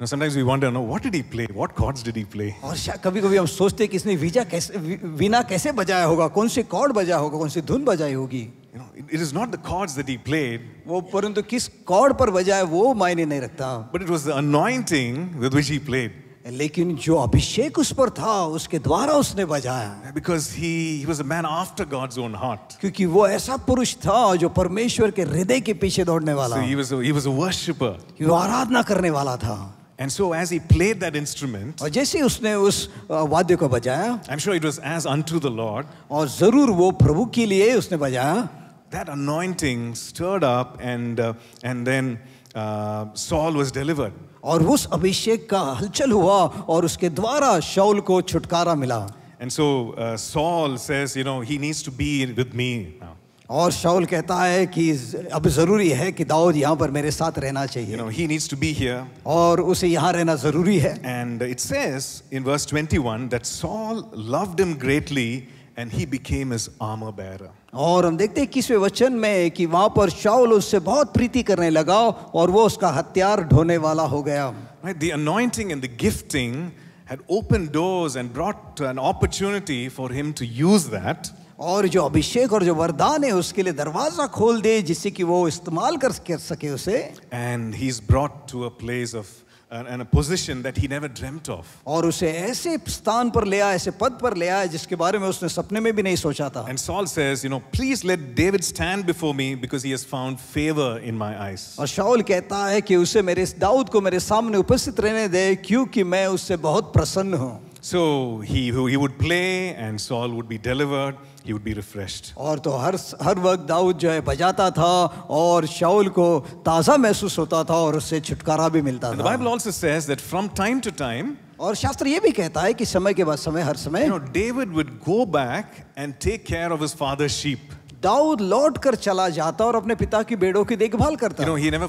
Now sometimes we wonder, no, what did he play? What chords did he play? और कभी कभी हम सोचते हैं कि इसने वीजा कैसे वीणा कैसे बजाया होगा कौन से कॉर्ड बजाया होगा कौन सी धुन बजाई होगी you know, it is not the chords that he played. वो परंतु किस कॉर्ड पर बजाया वो मायने नहीं रखता But it was the anointing with which he played. लेकिन जो अभिषेक उस पर था उसके द्वारा उसने बजाया because he was a man after God's own heart क्योंकि वो ऐसा पुरुष था जो परमेश्वर के हृदय के पीछे दौड़ने वाला he was he was a worshipper वो आराधना करने वाला था And so as he played that instrument, और जैसे उसने उस वाद्य को बजाया I'm sure it was as unto the Lord. और जरूर वो प्रभु के लिए उसने बजाया That anointing stirred up and, uh, and then uh, Saul was delivered. और उस अभिषेक का हलचल हुआ और उसके द्वारा शौल को छुटकारा मिला And so uh, Saul says, you know, he needs to be with me now. और शाउल कहता है कि अब जरूरी है कि दाऊद यहाँ पर मेरे साथ रहना चाहिए you know, he needs to be here. और उसे यहाँ रहना जरूरी है And it says in verse 21 that Saul loved him greatly and he became his armor bearer. और हम देखते हैं किसवें वचन में कि वहां पर शाउल उससे बहुत प्रीति करने लगा और वो उसका हथियार ढोने वाला हो गया right, the anointing and the gifting had opened doors and brought an opportunity for him to use that. और जो अभिषेक और जो वरदान है उसके लिए दरवाजा खोल दे जिससे कि वो इस्तेमाल कर सके उसे and he is brought to a place of and a position that he never dreamt of और उसे ऐसे स्थान पर ले आया ऐसे पद पर ले आया जिसके बारे में उसने सपने में भी नहीं सोचा था and Saul says you know please let David stand before me because he has found favor in my eyes और शाऊल कहता है कि उसे मेरे दाऊद को मेरे सामने उपस्थित रहने दे क्योंकि मैं उससे बहुत प्रसन्न हूं So he, he would play and Saul would be delivered, he would be refreshed. और तो हर हर वक्त दाऊद जो है बजाता था और शाऊल को ताजा महसूस होता था और उससे छुटकारा भी मिलता था. The Bible also says that from time to time और शास्त्र ये भी कहता है कि समय के बाद समय हर समय you know, David would go back and take care of his father's sheep. Dawood लौट कर चला जाता और अपने पिता की बेड़ों की देखभाल करता you know,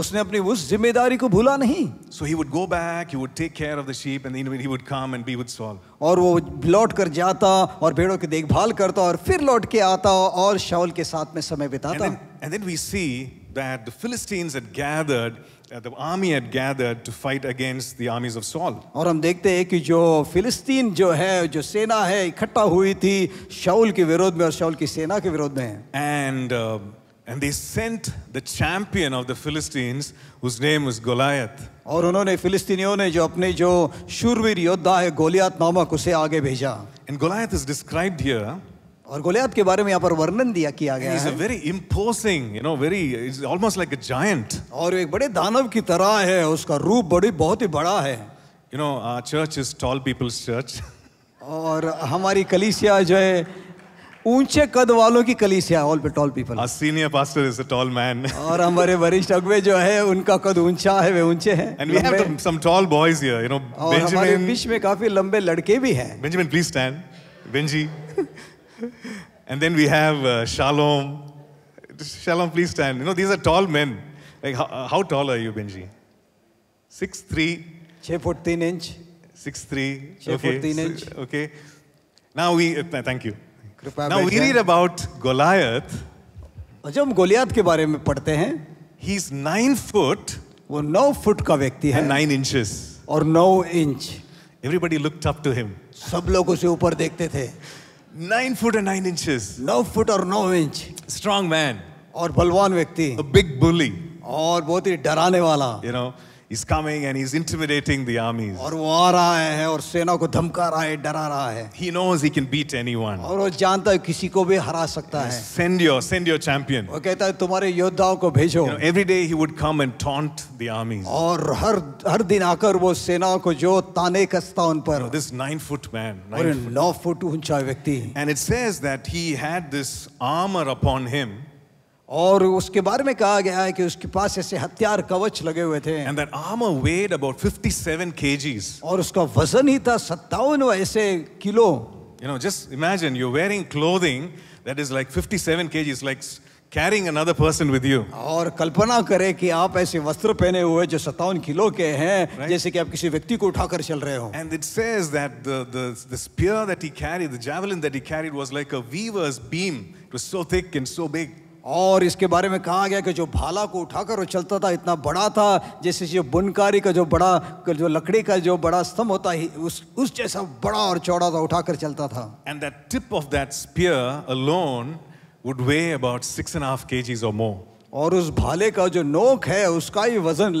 उसने अपनी उस जिम्मेदारी को भूला नहीं और वो लौट कर जाता और भेड़ों की देखभाल करता और फिर लौट के आता और शवल के साथ में समय बिताता and then, and then we see that the Philistines Uh, the army had gathered to fight against the armies of Saul. और हम देखते हैं कि जो फिलिस्तीन जो है जो सेना है इकट्ठा हुई थी शाऊल के विरोध में और शाऊल की सेना के विरोध में And uh, and they sent the champion of the Philistines whose name was Goliath. और उन्होंने फिलिस्तीनियों ने जो अपने जो शूरवीर योद्धा है गोलियत नामक उसे आगे भेजा. And Goliath is described here और गोलियात के बारे में यहाँ पर वर्णन दिया किया गया है very imposing you know very is almost like a giant और एक बड़े दानव की तरह है उसका रूप बड़ी बहुत ही बड़ा है you know church is tall people's church और हमारी कलीसिया जो है ऊंचे कद वालों की कलीसिया all pay tall people senior pastor is a tall man और हमारे वरिष्ठ अगवे जो है उनका कद ऊंचा है वे ऊंचे हैं and we have some tall boys here you know Benjamin हमारे बीच में काफी लंबे लड़के भी हैं Benjamin please stand Benji and then we have uh, Shalom. Shalom, please stand. You know, these are tall men. Like, how, how tall are you, Benji? Six three. Six fourteen inch. Six three. Six okay. foot three inch. Okay. Now we uh, thank you. now we read about Goliath. जब हम Goliath के बारे में पढ़ते हैं he is nine foot वो नौ foot का व्यक्ति है नाइन इंचेस और नौ inch everybody look up to him सब लोग उसे ऊपर देखते थे nine foot and nine inches नौ फुट और नौ इंच स्ट्रांग मैन और बलवान व्यक्ति बिग बुली और बहुत ही डराने वाला you you know know, is coming and he's intimidating the armies. और वो आ रहा है और सेना को धमका रहा है, डरा रहा है. He knows he can beat anyone. और वो जानता है किसी को भी हरा सकता है. Send your send your champion. वो कहता है तुम्हारे योद्धाओं को भेजो. You know, every day he would come and taunt the armies. और हर हर दिन आकर वो सेना को जो ताने कसता उन पर. You know, this nine foot man. और नौ फुट ऊंचा व्यक्ति. And it says that he had this armor upon him. और उसके बारे में कहा गया है कि उसके पास ऐसे हथियार कवच लगे हुए थे and that armour weighed about 57 kgs और उसका वजन ही था 57 ऐसे kilo you know just imagine you wearing clothing that is like 57 kgs लाइक carrying another person with you aur kalpana kare ki aap aise vastra pehne hue jo 57 kilo ke hain jaise ki aap kisi vyakti ko utha kar chal rahe ho and it says that the the the spear that he carried the javelin that he carried was like a weaver's beam it was so thick and so big और इसके बारे में कहा गया कि जो भाला को उठाकर वो चलता था इतना बड़ा था जैसे जो बुनकारी का जो बड़ा जो लकड़ी का जो बड़ा स्तंभ होता है उस उस जैसा बड़ा और चौड़ा था उठाकर चलता था and that tip of that spear alone would weigh about six and half kgs or more और उस भाले का जो नोक है उसका ही वजन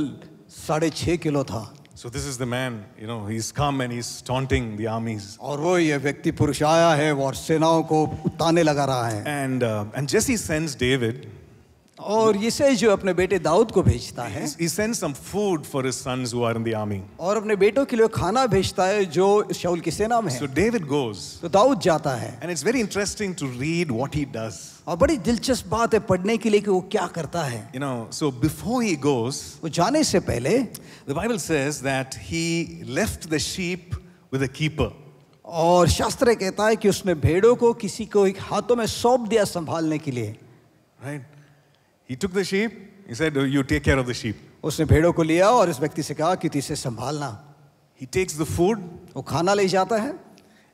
साढ़े छः किलो था So this is the man, you know, he's come and he's taunting the armies. और वो ये व्यक्ति है सेनाओं को लगा रहा है. And uh, and Jesse sends David. और इसे जो अपने बेटे दाऊद को भेजता है और अपने बेटों के लिए खाना भेजता है जो शाह की सेना में डेविड गोज तो दाऊद जाता है and it's very interesting to read what he does और बड़ी दिलचस्प बात है पढ़ने के लिए कि वो क्या करता है you know so before he goes वो जाने से पहले the Bible says that he left the sheep with a keeper और शास्त्र कहता है कि उसने भेड़ों को किसी को एक हाथों में सौंप दिया संभालने के लिए right right? He took the sheep. He said, oh, you take care of the sheep. उसने भेड़ों को लिया और इस व्यक्ति से कहा कि इसे संभालना He takes the food. वो खाना ले जाता है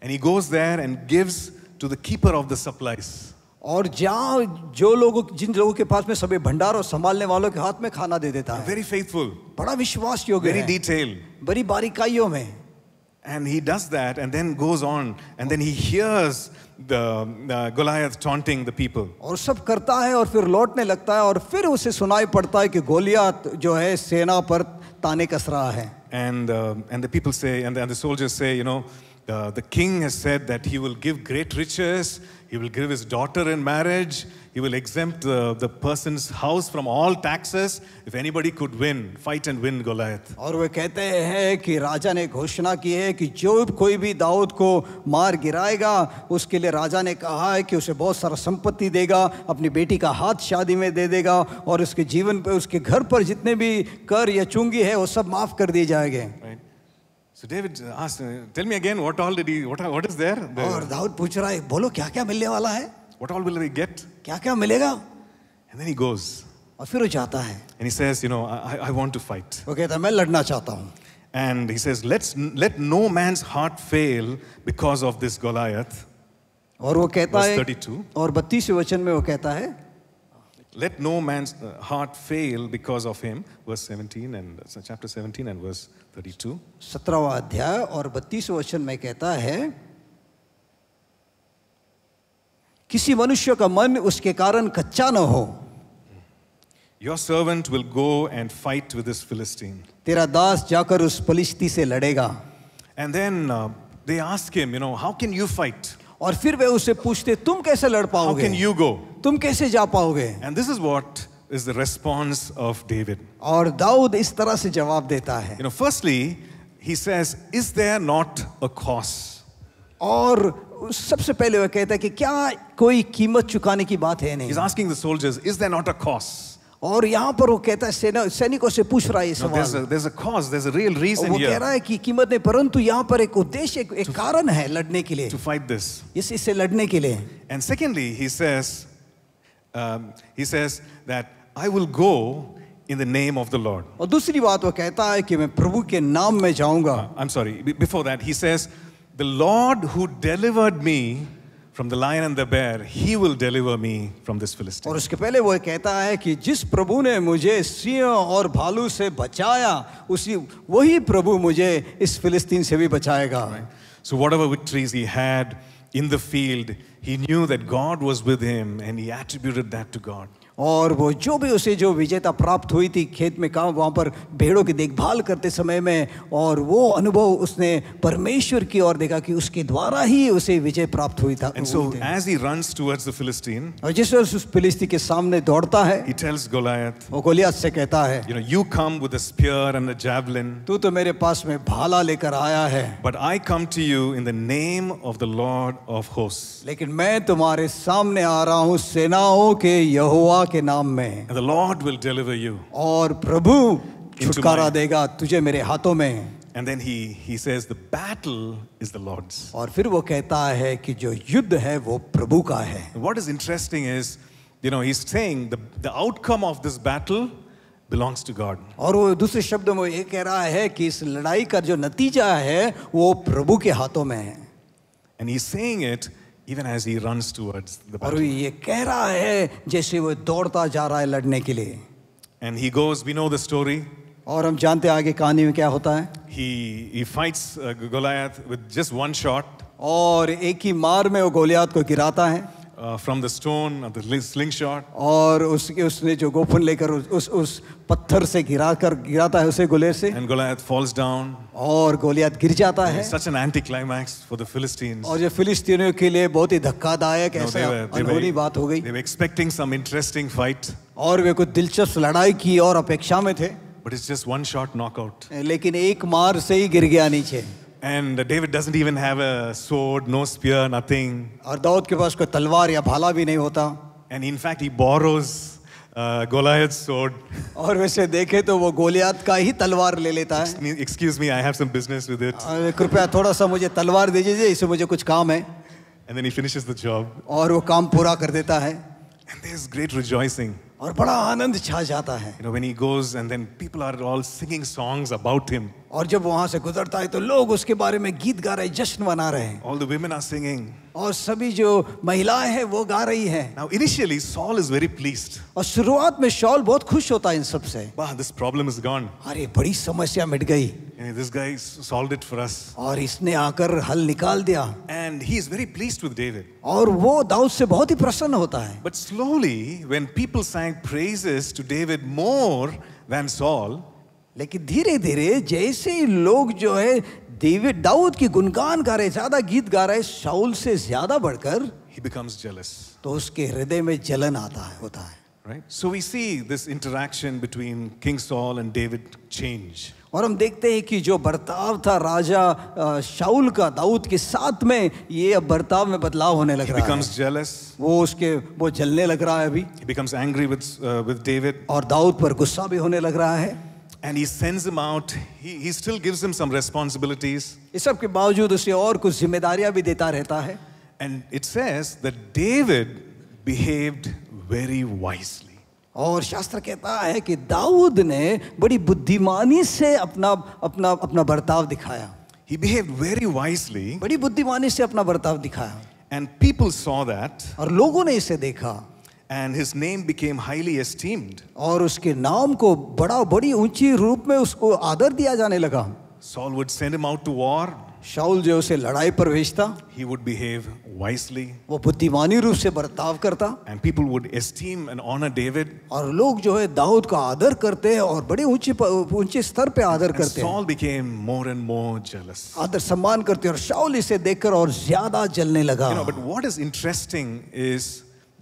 And he goes there and gives to the keeper of the supplies. और जहाँ जो लोग जिन लोगों के पास में सभी भंडार और संभालने वालों के हाथ में खाना दे देता है वेरी फेथफुल बड़ा विश्वास योग्य वेरी डिटेल बड़ी बारीकाइयों में And he does that and then goes on and then he hears the uh, Goliath taunting the people. और सब करता है और फिर लौटने लगता है और फिर उसे सुनाई पड़ता है कि गोलियात जो है सेना पर ताने कस रहा है And uh, and the people say and the, and the soldiers say you know uh, the king has said that he will give great riches, he will give his daughter in marriage. He will exempt uh, the person's house from all taxes if anybody could win, fight and win Goliath. और वे कहते हैं कि राजा ने घोषणा की है कि जो कोई भी दाऊद को मार गिराएगा उसके लिए राजा ने कहा है कि उसे बहुत सारा संपत्ति देगा अपनी बेटी का हाथ शादी में दे देगा और उसके जीवन पे उसके घर पर जितने भी कर या चुंगी है वो सब माफ कर दिए जाएंगे So David uh, asked, uh, tell me again what all did he, what, what is there? The... और दाऊद पूछ रहा है बोलो क्या क्या मिलने वाला है What all will we get? क्या क्या मिलेगा? And then he goes. और फिर वो जाता है. And he says, you know, I, I want to fight. वो कहता है मैं लड़ना चाहता हूँ. And he says, let's let no man's heart fail because of this Goliath. और वो कहता Verse 32. और बत्तीसवें वचन में वो कहता है Let no man's uh, heart fail because of him. Verse 17 and uh, chapter 17 and verse 32. 17वां अध्याय और 32वें वचन में कहता है किसी मनुष्य का मन उसके कारण कच्चा न हो Your servant will go and fight with this Philistine. तेरा दास जाकर उस फिलिस्ती से लड़ेगा And then uh, they ask him, you know, how can you fight? और फिर वे उसे पूछते तुम कैसे लड़ How पाओगे can you go? तुम कैसे जा पाओगे And this is what is the response of David. और दाऊद इस तरह से जवाब देता है You know, firstly, he says, Is there not a cause? और सबसे पहले वह कहता है कि क्या कोई कीमत चुकाने की बात है नहीं He's asking the soldiers, is there not a cost? और यहाँ पर वो कहता है सेना सैनिकों से पूछ रहा है ये सवाल there's a, there's a cause, there's a real reason वो here. कह रहा है कि कीमत नहीं परंतु यहाँ पर एक उद्देश्य एक, एक कारण है लड़ने के लिए to fight this. इस इससे लड़ने के लिए And secondly, he says, um, he says that I will go in the name of the Lord. और दूसरी बात वो कहता है कि मैं प्रभु के नाम में जाऊंगा. Uh, I'm sorry. Before that, he says The Lord who delivered me from the lion and the bear, he will deliver me from this Philistine. और So whatever victories he had in the field, he knew that God was with him and he attributed that to God. और वो जो भी उसे जो विजेता प्राप्त हुई थी खेत में काम वहाँ पर भेड़ों की देखभाल करते समय में और वो अनुभव उसने परमेश्वर की ओर देखा कि उसके द्वारा ही उसे विजय प्राप्त हुई था so as he runs towards the Philistine और जिस वर्ष उस फिलिस्ती के सामने दौड़ता है he tells Goliath वो गोलियत से कहता है you know you come with a spear and a javelin तू तो मेरे पास में भाला लेकर आया है but I come to you in the name of the Lord of hosts लेकिन मैं तुम्हारे सामने आ रहा हूँ सेनाओं के यहुआ के नाम में the Lord will deliver you और प्रभु छुटकारा देगा तुझे मेरे हाथों में And then he, he says, the battle is the Lord's. और फिर वो कहता है कि जो युद्ध है वो प्रभु का है What is interesting is, you know, he's saying the, the outcome of this battle belongs to God. और वो दूसरे शब्दों में ये कह रहा है कि इस लड़ाई का जो नतीजा है वो प्रभु के हाथों में है And he's saying it even as he runs towards the battle. और ये कह रहा है जैसे वो दौड़ता जा रहा है लड़ने के लिए And he goes, we know the story. और हम जानते हैं आगे कहानी में क्या होता है He, he fights uh, Goliath with just one shot. और एक ही मार में वो गोलियात को गिराता है Uh, from the stone of the slingshot. और उसके उसने जो गोफन लेकर उस उस, उस पत्थर से गिरा कर गिराता है उसे गोले से And Goliath falls down. और गोलियत गिर जाता है such an anticlimax for the Philistines. और ये फिलिस्तीनियों के लिए बहुत ही धक्कादायक no, ऐसा अनहोनी बात हो गई they were expecting some interesting fight. और वे कुछ दिलचस्प लड़ाई की और अपेक्षा में थे But it's just one shot knockout. लेकिन एक मार से ही गिर गया नीचे And David doesn't even have a sword, no spear, nothing. और दाऊद के पास कोई तलवार या भाला भी नहीं होता. And in fact he borrows uh, Goliath's sword. और वैसे देखे तो वो गोलियात का ही तलवार ले लेता है. Excuse me, I have some business with it. कृपया थोड़ा सा मुझे तलवार दे दीजिए इसे मुझे कुछ काम है. And then he finishes the job. और वो काम पूरा कर देता है. And there's great rejoicing. और बड़ा आनंद छा जाता है. You know when he goes and then people are all singing songs about him. और जब वहां से गुजरता है तो लोग उसके बारे में गीत गा रहे जश्न मना रहे हैं all the women are singing और सभी जो महिलाएं हैं वो गा रही हैं now initially Saul is very pleased और शुरुआत में शॉल बहुत खुश होता है इन सब से वाह दिस प्रॉब्लम इज गॉन अरे बड़ी समस्या मिट गई this guy solved it for us और इसने आकर हल निकाल दिया and he is very pleased with David और वो दाऊद से बहुत ही प्रसन्न होता है but slowly when people sang praises to David more than Saul लेकिन धीरे धीरे जैसे ही लोग जो है देवी दाऊद की गुणगान गा रहे ज्यादा गीत गा रहे शाउल से ज्यादा बढ़कर ही बिकम्स जेलस तो उसके हृदय में जलन आता है होता है right so we see this interaction between king Saul and David change और हम देखते हैं कि जो बर्ताव था राजा शाउल का दाऊद के साथ में ये अब बर्ताव में बदलाव होने लग रहा है jealous. वो उसके वो जलने लग रहा है अभी becomes angry with, uh, with David. और दाऊद पर गुस्सा भी होने लग रहा है And he sends him out. He, he still gives him some responsibilities. And it says that David behaved very wisely. और शास्त्र कहता है कि दाऊद ने बड़ी बुद्धिमानी से अपना अपना अपना बर्ताव दिखाया He behaved very wisely बड़ी बुद्धिमानी से अपना बर्ताव दिखाया and people saw that और लोगों ने इसे देखा And his name became highly esteemed. aur uske naam ko bada badi unchi roop mein usko aadar diya jane laga Saul would send him out to war. shaul jo use ladai par bhejta he would behave wisely. wo buddhimani roop se bartav karta and people would esteem and honor David. aur log jo hai daud ka aadar karte हैं aur bade ऊंचे ऊंचे star pe aadar karte हैं Saul became more and more jealous. aadar samman karte aur shaul ise dekhkar aur zyada jalne laga you know, but what is interesting is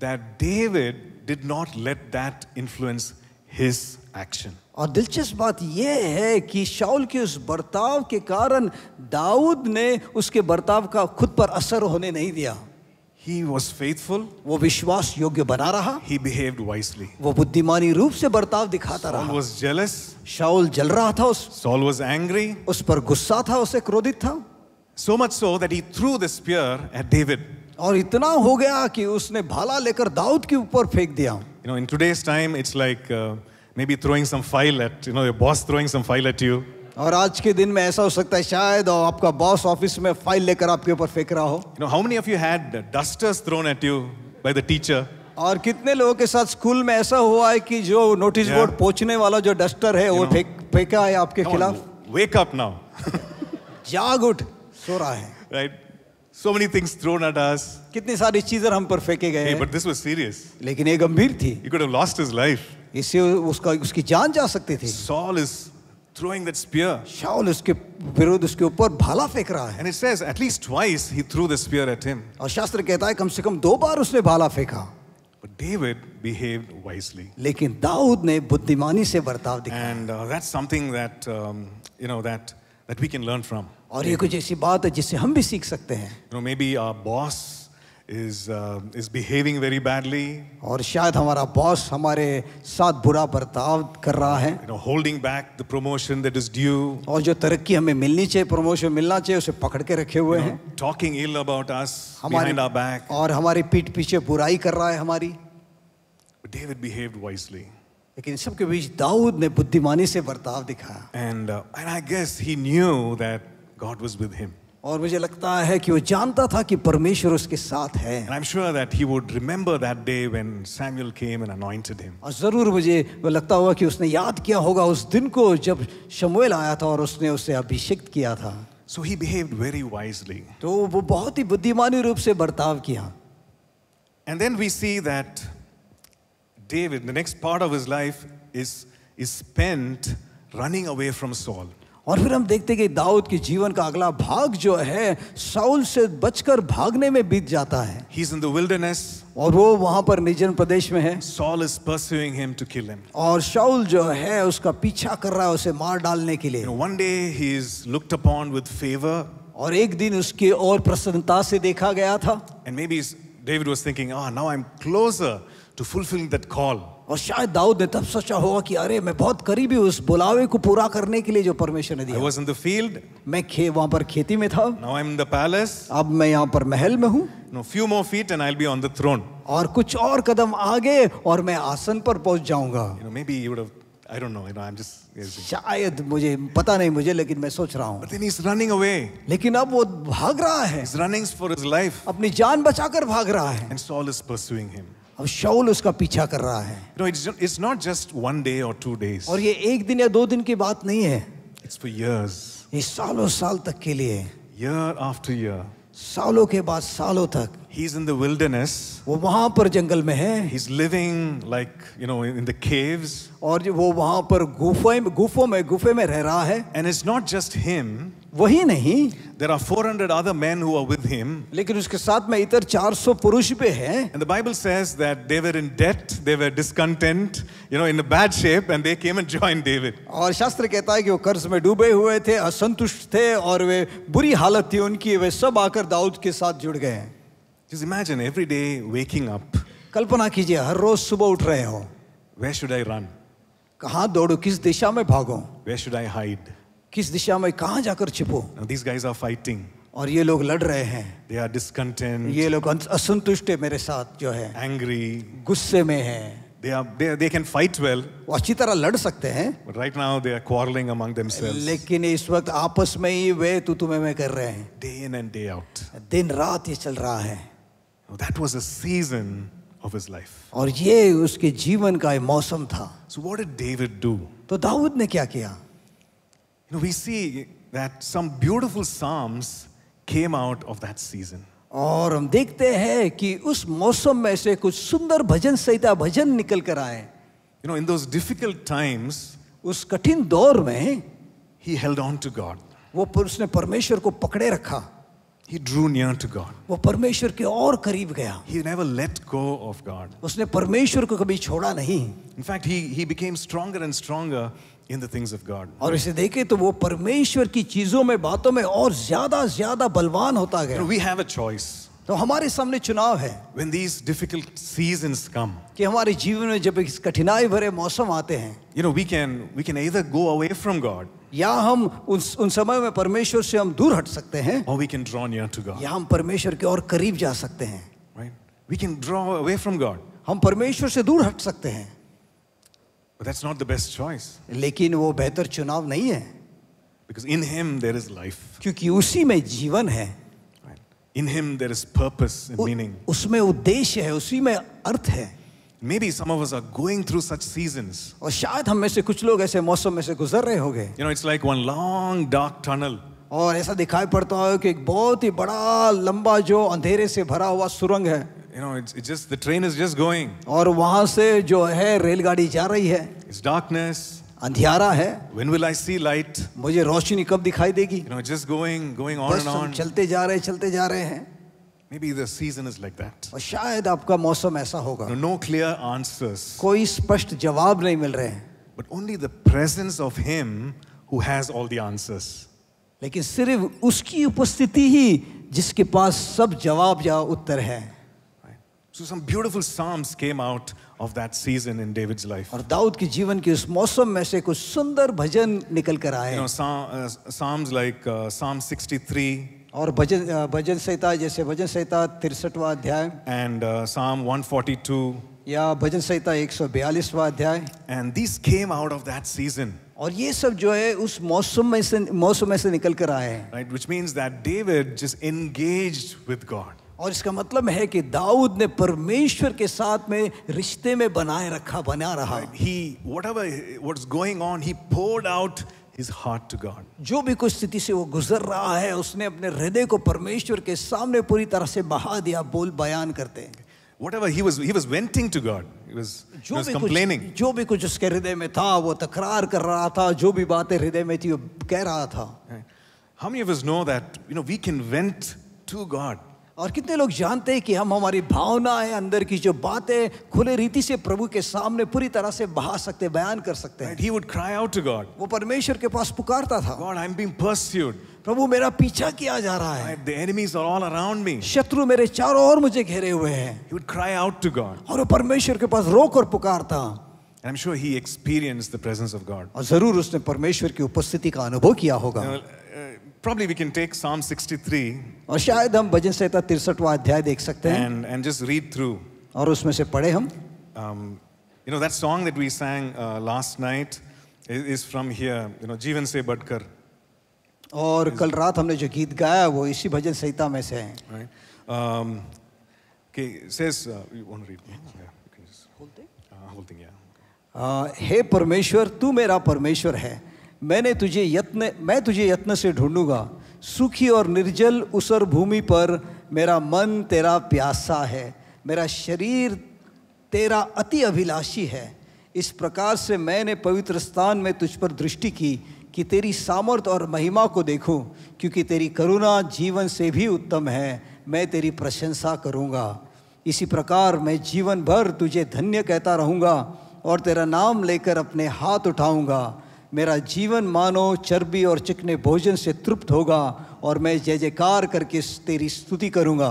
that David did not let that influence his action. और दिलचस्प बात यह है कि शाउल के उस बर्ताव के कारण दाऊद ने उसके बर्ताव का खुद पर असर होने नहीं दिया He was faithful. वो विश्वास योग्य बना रहा He behaved wisely. वो बुद्धिमानी रूप से बर्ताव दिखाता Saul रहा was jealous. शाउल जल रहा था उस Saul was angry. उस पर गुस्सा था उसे क्रोधित था So much so that he threw the spear at David. और इतना हो गया कि उसने भाला लेकर दाऊद के ऊपर फेंक दिया you know in today's time it's like maybe throwing some file at you know your boss throwing some file at you और आज के दिन में ऐसा हो सकता है शायद और आपका बॉस ऑफिस में फाइल लेकर आपके ऊपर फेंक रहा हो you know how many of you had dusters thrown at you by the teacher और कितने लोगों के साथ स्कूल में ऐसा हुआ है कि जो नोटिस yeah. बोर्ड पहुंचने वाला जो डस्टर है you वो फेंक फेंका है आपके खिलाफ वेक अप नाउ जाग उठ सो रहा है right So many things thrown at us. कितनी सारी चीजें हम पर फेंके गए hey, but this was serious. लेकिन ये गंभीर थी. He could have lost his life. इससे उसका उसकी जान जा सकती थी. Saul is throwing that spear. शाऊल उसके विरुद्ध उसके ऊपर भाला फेंक रहा है. And it says at least twice he threw the spear at him. और शास्त्र कहता है कम से कम दो बार उसने भाला फेंका. But David behaved wisely. लेकिन दाऊद ने बुद्धिमानी से बर्ताव दिखाया. And uh, that's something that um, you know that that we can learn from. और ये कुछ ऐसी बात है जिससे हम भी सीख सकते हैं. You know, maybe our boss is uh, is behaving very badly. और शायद हमारा बॉस हमारे साथ बुरा बर्ताव कर रहा है. You know, holding back the promotion that is due. और जो तरक्की हमें मिलनी चाहिए, प्रमोशन मिलना चाहिए, उसे पकड़ के रखे हुए हैं. Talking ill about us behind our back. और हमारी पीठ पीछे बुराई कर रहा है हमारी. David behaved wisely. लेकिन सबके बीच दाऊद ने बुद्धिमानी से बर्ताव दिखाया and and I guess he knew that God was with him और मुझे लगता है कि वो जानता था कि परमेश्वर उसके साथ है I am sure that he would remember that day when Samuel came and anointed him और जरूर मुझे लगता हुआ कि उसने याद किया होगा उस दिन को जब शमूएल आया था और उसने उसे अभिषेक किया था so he behaved very wisely तो वो बहुत ही बुद्धिमानी रूप से बर्ताव किया and then we see that David, the next part of his life is, is spent running away from Saul. और फिर हम देखते हैं कि दाऊद के जीवन का अगला भाग जो है साउल से बचकर भागने में बीत जाता है He's in the wilderness. और वो वहां पर निजन प्रदेश में है Saul is pursuing him to kill him. और शाउल जो है उसका पीछा कर रहा है उसे मार डालने के लिए one day he is looked upon with favour और एक दिन उसके और प्रसन्नता से देखा गया था and maybe David was thinking now I am closer to fulfill that call. और शायद दाऊद ने तब सोचा होगा कि अरे मैं बहुत करीब हूँ उस बुलावे को पूरा करने के लिए जो परमेश्वर ने दिया। I was in the field. मैं खे वहाँ पर खेती में था। Now I'm in the palace. अब मैं यहाँ पर महल में हूँ। No few more feet and I'll be on the throne. और कुछ और कदम आगे और मैं आसन पर पहुँच जाऊँगा। You know maybe you would have I don't know, you know, I'm just guessing. शायद मुझे पता नहीं मुझे लेकिन मैं सोच रहा हूँ But then he's running away. लेकिन अब वो भाग रहा है He's running for his life. अपनी जान बचाकर भाग रहा है And Saul is pursuing him. अब शाउल उसका पीछा कर रहा है no it's it's not just one day or two days और ये एक दिन या दो दिन की बात नहीं है इट्स फॉर इयर्स ये सालों साल तक के लिए ईयर आफ्टर ईयर सालों के बाद सालों तक he is in the wilderness वो वहां पर जंगल में है he is living like you know in the caves और वो वहां पर गुफा गुफों में गुफे में रह रहा है and it's not just him वही नहीं there are four hundred other men हुआ विद हिम लेकिन उसके साथ में इतर चार सौ पुरुष पे है the Bible says that they were in debt they were discontent you know in bad shape and they came and join David और शास्त्र कहता है कि वो कर्ज में डूबे हुए थे असंतुष्ट थे और वे बुरी हालत थी उनकी वे सब आकर दाऊद के साथ जुड़ गए Just imagine every day waking up. कल्पना कीजिए हर रोज सुबह उठ रहे हो वे शुड आई रन कहाँ दौड़ो किस दिशा में भागो Where should I hide? किस दिशा में कहाँ जाकर छिपो these guys are fighting. और ये लोग लड़ रहे हैं They are discontent. ये लोग असंतुष्ट है मेरे साथ जो है Angry. गुस्से में है They are they, they can fight well. वो अच्छी तरह लड़ सकते हैं But right now they are quarreling among themselves. लेकिन इस वक्त आपस में ही वे तू तुम्हें मैं कर रहे हैं Day in and day out. दिन रात ये चल रहा है Now, that was a season of his life. और ये उसके जीवन का एक मौसम था So what did David do? तो दाऊद ने क्या किया You know, we see that some beautiful psalms came out of that season. और हम देखते हैं कि उस मौसम में से कुछ सुंदर भजन संहिता भजन निकल कर आए you know in those difficult times उस कठिन दौर में he held on to God वो उसने परमेश्वर को पकड़े रखा He drew near to God. वो परमेश्वर के और करीब गया. He never let go of God. उसने परमेश्वर को कभी छोड़ा नहीं. In fact, he he became stronger and stronger in the things of God. और इसे देखें तो वो परमेश्वर की चीजों में बातों में और ज्यादा ज्यादा बलवान होता गया. You know, we have a choice. तो हमारे सामने चुनाव है When these difficult seasons come, कि हमारे जीवन में जब इस कठिनाई भरे मौसम आते हैं you know, we can, we can either go away from God, या हम उस उन समय में परमेश्वर से हम दूर हट सकते हैं or we can draw near to God. या हम परमेश्वर के और करीब जा सकते हैं right? We can draw away from God. हम परमेश्वर से दूर हट सकते हैं But that's not the best choice. लेकिन वो बेहतर चुनाव नहीं है Because in him there is life. क्योंकि उसी में जीवन है In him there is purpose and meaning. उसमें उद्देश्य है उसी में अर्थ है Maybe some of us are going through such seasons. और शायद हम में से कुछ लोग ऐसे मौसम में से गुजर रहे होंगे You know, it's like one long dark tunnel. और ऐसा दिखाई पड़ता है कि एक बहुत ही बड़ा लंबा जो अंधेरे से भरा हुआ सुरंग है You know, it's, it's just the train is just going. aur wahan se jo hai rail gaadi ja rahi hai It's darkness. अंधियारा hai When will I see light? mujhe roshni kab dikhai degi You know, just going, going on and on. bas chalte ja rahe chalte ja rahe hain Maybe the season is like that. aur shayad aapka mausam aisa hoga No, no clear answers. koi spasht jawab nahi mil rahe hain But only the presence of Him who has all the answers. लेकिन सिर्फ उसकी उपस्थिति ही जिसके पास सब जवाब या उत्तर है So some beautiful psalms came out of that season in David's life. और दाऊद के जीवन के उस मौसम में से कुछ सुंदर भजन निकल कर आए. You know, uh, psalms like uh, Psalm 63. और भजन भजन संहिता जैसे भजन संहिता तिरसठवा अध्याय. And uh, Psalm 142. या भजन संहिता 142वां अध्याय. And these came out of that season. और ये सब जो है उस मौसम में से मौसम में से निकल कर आए हैं. Right, which means that David just engaged with God. और इसका मतलब है कि दाऊद ने परमेश्वर के साथ में रिश्ते में बनाए रखा बना रहा he what's going on he poured out heart to God जो भी कुछ स्थिति से वो गुजर रहा है उसने अपने हृदय को परमेश्वर के सामने पूरी तरह से बहा दिया बोल बयान करते हैं जो भी कुछ उसके हृदय में था वो तकरार कर रहा था जो भी बातें हृदय में थी वो कह रहा था हम you know that you know we can vent to God और कितने लोग जानते हैं कि हम हमारी भावनाएं अंदर की जो बातें खुले रीति से प्रभु के सामने पूरी तरह से बहा सकते बयान कर सकते हैं he would cry out to God वो परमेश्वर के पास पुकारता था God I am being pursued. प्रभु मेरा पीछा किया जा रहा है the enemies are all around me शत्रु मेरे चारों ओर मुझे घेरे हुए हैं he would cry out to God और वो परमेश्वर के पास रोक और पुकारता I'm sure he experienced the presence of God. और जरूर उसने परमेश्वर की उपस्थिति का अनुभव किया होगा you know, Probably we can take Psalm 63. और शायद हम भजन संहिता तिरसठवा अध्याय देख सकते हैं. And and just read through. और उसमें से पढ़े हम. Um, you know that song that we sang uh, last night is, is from here. You know जीवन से बढ़कर. और कल रात हमने जो गीत गाया वो इसी भजन संहिता में से है. Right. Um, okay, says uh, you want to read? Yeah, you can just. Whole thing. Uh, whole thing, yeah. Uh, हे परमेश्वर तू मेरा परमेश्वर है मैंने तुझे यत्न मैं तुझे यत्न से ढूंढूंगा सुखी और निर्जल उसर भूमि पर मेरा मन तेरा प्यासा है मेरा शरीर तेरा अति अभिलाषी है इस प्रकार से मैंने पवित्र स्थान में तुझ पर दृष्टि की कि तेरी सामर्थ और महिमा को देखूं क्योंकि तेरी करुणा जीवन से भी उत्तम है मैं तेरी प्रशंसा करूंगा इसी प्रकार मैं जीवन भर तुझे धन्य कहता रहूंगा और तेरा नाम लेकर अपने हाथ उठाऊंगा मेरा जीवन मानो चर्बी और चिकने भोजन से तृप्त होगा और मैं जय जयकार करके तेरी स्तुति करूँगा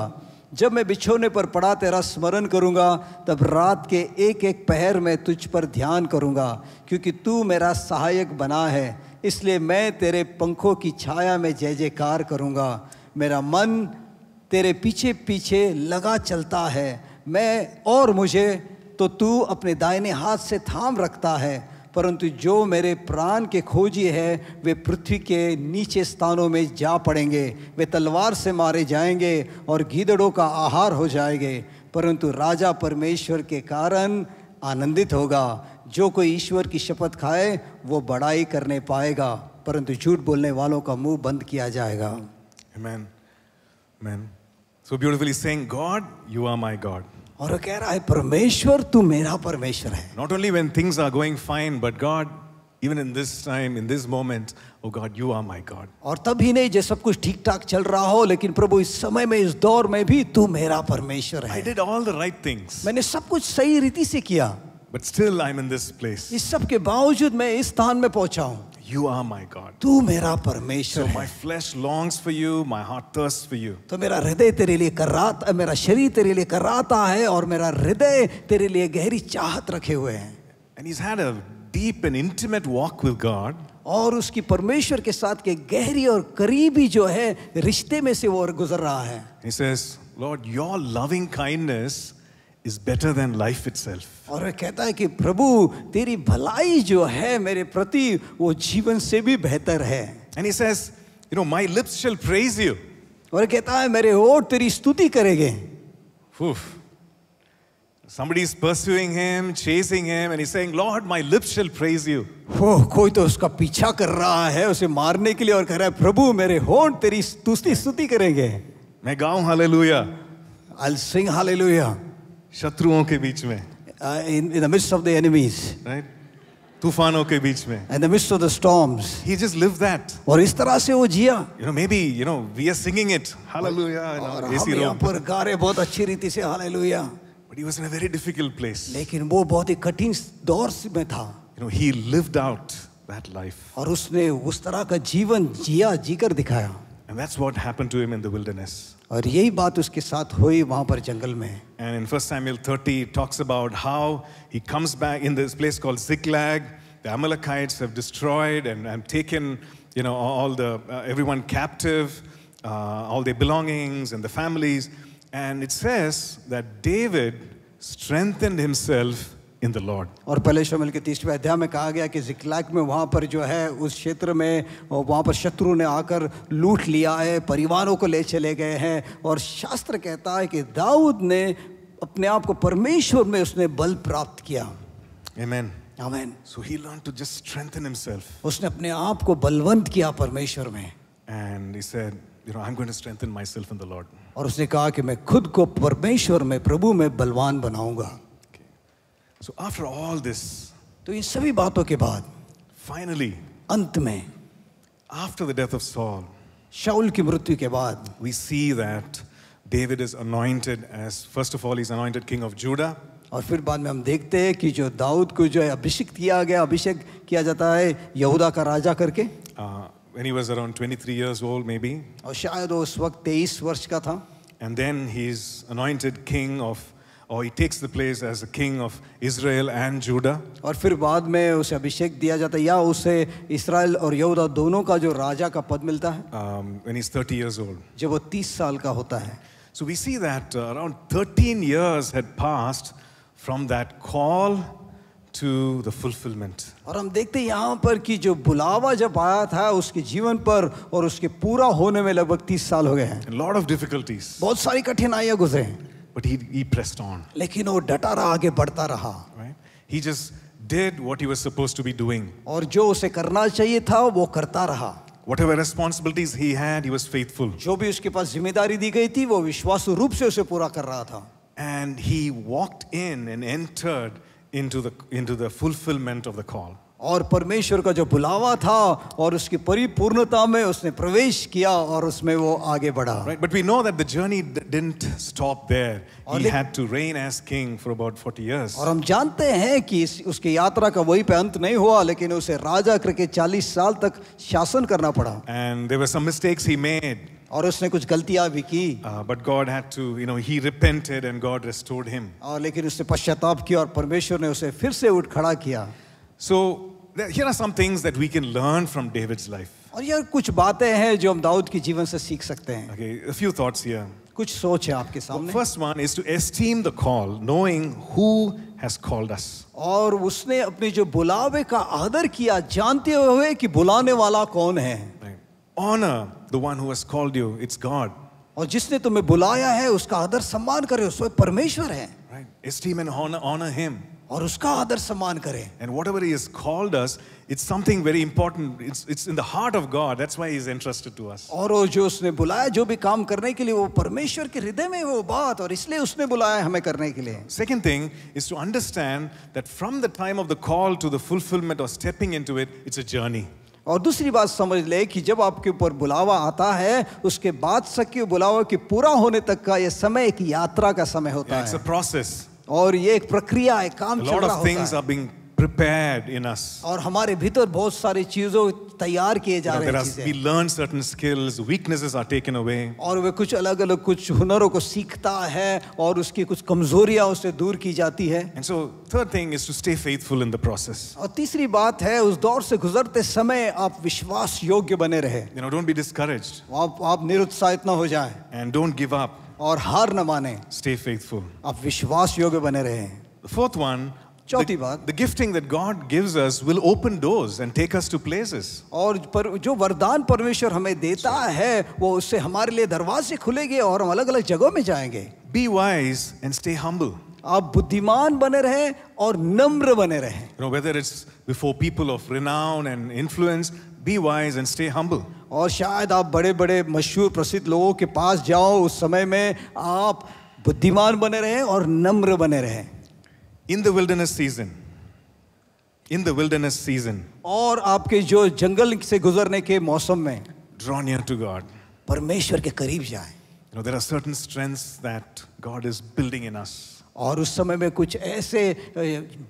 जब मैं बिछोने पर पड़ा तेरा स्मरण करूँगा तब रात के एक एक पहर में तुझ पर ध्यान करूँगा क्योंकि तू मेरा सहायक बना है इसलिए मैं तेरे पंखों की छाया में जय जयकार करूँगा मेरा मन तेरे पीछे पीछे लगा चलता है मैं और मुझे तो तू अपने दाहिने हाथ से थाम रखता है परंतु जो मेरे प्राण के खोजी है वे पृथ्वी के नीचे स्थानों में जा पड़ेंगे वे तलवार से मारे जाएंगे और गीदड़ों का आहार हो जाएंगे परंतु राजा परमेश्वर के कारण आनंदित होगा जो कोई ईश्वर की शपथ खाए वो बड़ाई करने पाएगा परंतु झूठ बोलने वालों का मुंह बंद किया जाएगा Amen. Amen. So beautifully saying, God, you are my God. और कह रहा है परमेश्वर तू मेरा परमेश्वर है not only when things are going fine but God even in this time in this moment O God you are my God और तब ही नहीं जब सब कुछ ठीक ठाक चल रहा हो लेकिन प्रभु इस समय में इस दौर में भी तू मेरा परमेश्वर है I did all the right things मैंने सब कुछ सही रीति से किया but still I am in this place इस सब के बावजूद मैं इस स्थान में पहुंचा हूं You are my God. तू मेरा परमेश्वर so my flesh longs for you, my heart thirsts for you. तो मेरा हृदय तेरे लिए कर रहा मेरा शरीर तेरे लिए कराता है और मेरा हृदय तेरे लिए गहरी चाहत रखे हुए हैं And he's had a deep and intimate walk with God. और उसकी परमेश्वर के साथ के गहरी और करीबी जो है रिश्ते में से वो गुजर रहा है He says, Lord, your loving kindness is better than life itself. और कहता है कि प्रभु तेरी भलाई जो है मेरे प्रति वो जीवन से भी बेहतर है And he says, you know, my lips shall praise you. और कहता है मेरे होठ तेरी स्तुति करेंगे. Oof. Somebody is pursuing him, chasing him, and he's saying, Lord, my lips shall praise you. Oh, कोई तो उसका पीछा कर रहा है उसे मारने के लिए और कह रहा है प्रभु मेरे होंठ तेरी स्तुति स्तुति करेंगे मैं गाऊं हालेलुया I'll sing hallelujah. शत्रुओं के बीच में in in the midst of the enemies right तूफानों के बीच में and the midst of the storms he just live that और इस तरह से वो जिया you know maybe you know we are singing it hallelujah एसी रो पर गारे बहुत अच्छी रीति से hallelujah but he was in a very difficult place लेकिन वो बहुत ही कठिन दौर में था you know he lived out that life और उसने उस तरह का जीवन जिया जीकर दिखाया and that's what happened to him in the wilderness और यही बात उसके साथ हुई वहां पर जंगल में And in 1 Samuel 30, it talks about how he comes back in this place called Ziklag. The Amalekites have destroyed and, and taken, you know, all the, uh, everyone captive, uh, all their belongings and the families. And it says that David strengthened himself in the Lord. और पहले शमल के तीसरे अध्याय में कहा गया कि जिकलाक में वहाँ पर जो है उस क्षेत्र में वहाँ पर शत्रु ने आकर लूट लिया है परिवारों को ले चले गए हैं और शास्त्र कहता है कि दाऊद ने अपने आप को परमेश्वर में उसने बल प्राप्त किया Amen. Amen. So he learned to just strengthen himself. उसने अपने आप को बलवंत किया परमेश्वर में. And he said, you know, I'm going to strengthen myself in the Lord. और उसने कहा कि मैं खुद को परमेश्वर में प्रभु में बलवान बनाऊंगा. So after all this, तो इन सभी बातों के बाद, finally, अंत में, after the death of Saul, शाओल की मृत्यु के बाद, we see that David is anointed as first of all he's anointed king of Judah. और फिर बाद में हम देखते हैं कि जो दाऊद को जो है अभिषेक किया गया अभिषेक किया जाता है यहूदा का राजा करके uh, when he was around 23 years old maybe और शायद उस वक्त 23 वर्ष का था and then he's anointed king of Judah. or he takes the place as the king of Israel and Judah. और फिर बाद में उसे अभिषेक दिया जाता है या उसे इसराइल और यहूदा दोनों का जो राजा का पद मिलता है um, when he's 30 years old. जब वो 30 साल का होता है So we see that around 13 years had passed from that call to the fulfillment. और हम देखते हैं यहाँ पर कि जो बुलावा जब आया था उसके जीवन पर और उसके पूरा होने में लगभग 30 साल हो गए हैं. A lot of difficulties. बहुत सारी कठिनाइयाँ गुजरे हैं. but he, he pressed on. लेकिन वो डटा रहा आगे बढ़ता रहा Right? He just did what he was supposed to be doing. और जो उसे करना चाहिए था वो करता रहा Whatever responsibilities he had, he was faithful. जो भी उसके पास जिम्मेदारी दी गई थी वो विश्वास रूप से उसे पूरा कर रहा था And he walked in and entered into the, into the fulfillment of the call. और परमेश्वर का जो बुलावा था और उसकी परिपूर्णता में उसने प्रवेश किया और उसमें वो आगे बढ़ा right, but we know that the journey didn't stop there he had to reign as king for about 40 years और हम जानते हैं कि इस, उसकी यात्रा का वही पे अंत नहीं हुआ लेकिन उसे राजा करके 40 साल तक शासन करना पड़ा and there were some mistakes he made और उसने कुछ गलतियां भी की but God had to you know he repented and God restored him और लेकिन उसने पश्चाताप किया और परमेश्वर ने उसे फिर से उठ खड़ा किया सो so, here are some things that we can learn from David's life. और यार कुछ बातें हैं जो हम दाऊद के जीवन से सीख सकते हैं Okay, a few thoughts here. कुछ सोच है आपके सामने First one is to esteem the call, knowing who has called us. और उसने अपने जो बुलावे का आदर किया जानते हुए कि बुलाने वाला कौन है Honor the one who has called you, it's God. और जिसने तुम्हें बुलाया है उसका आदर सम्मान करें उस परमेश्वर है Right. Esteem and honor, honor him. और उसका आदर सम्मान करें and whatever is called us it's something very important it's it's in the heart of God that's why he is interested to us और वो जो उसने बुलाया जो भी काम करने के लिए वो परमेश्वर के हृदय में वो बात और इसलिए उसने बुलाया हमें करने के लिए second thing is to understand that from the time of the call to the fulfilment or stepping into it it's a journey और दूसरी बात समझ ले कि जब आपके ऊपर बुलावा आता है उसके बाद सके बुलावा के पूरा होने तक का यह समय एक यात्रा का समय होता yeah, है प्रोसेस और ये एक प्रक्रिया है काम चल रहा होता है are being prepared in us. और हमारे भीतर बहुत सारी चीजों तैयार किए जा रहे हैं we learn certain skills, weaknesses are taken away. और वे कुछ अलग अलग कुछ हुनरों को सीखता है और उसकी कुछ कमजोरियां उसे दूर की जाती है And so, third thing is to stay faithful in the process. और तीसरी बात है उस दौर से गुजरते समय आप विश्वास योग्य बने रहे you know, don't be discouraged. आप निरुत्साहित ना हो जाए एंड डोंट गिव अप और हार न माने स्टे फेथफुल आप विश्वास योग्य बने रहे फोर्थ वन चौथी बात the gifting that God gives us will open doors and take us to places और पर जो वरदान परमेश्वर हमें देता है वो उससे हमारे लिए दरवाजे खुलेंगे और हम अलग अलग जगहों में जाएंगे be wise and stay humble आप बुद्धिमान बने रहें और नम्र बने रहें you know, whether it's before people of renown and influence be wise and stay humble और शायद आप बड़े बड़े मशहूर प्रसिद्ध लोगों के पास जाओ उस समय में आप बुद्धिमान बने रहें और नम्र बने रहें in the season in the season और आपके जो जंगल से गुजरने के मौसम में ड्रॉ नियर टू गॉड परमेश्वर के करीब जाए You know, there are certain strengths that God is building in us. और उस समय में कुछ ऐसे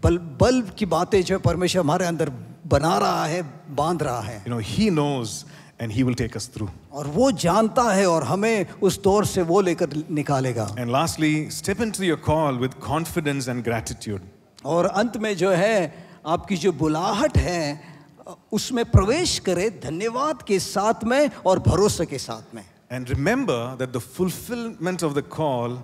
बल बल्ब की बातें जो परमेश्वर हमारे अंदर बना रहा है बांध रहा है you know he knows and he will take us through aur wo janta hai aur hame us dor se wo lekar nikalega and lastly step into your call with confidence and gratitude aur ant mein jo hai aapki jo bulahat hai usme pravesh kare dhanyawad ke sath mein aur bharose ke sath mein and remember that the fulfillment of the call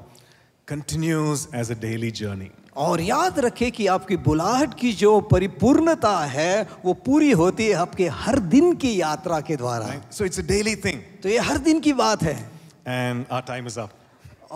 continues as a daily journey और याद रखें कि आपकी बुलाहट की जो परिपूर्णता है वो पूरी होती है आपके हर दिन की यात्रा के द्वारा so it's a daily thing तो ये हर दिन की बात है and our time is up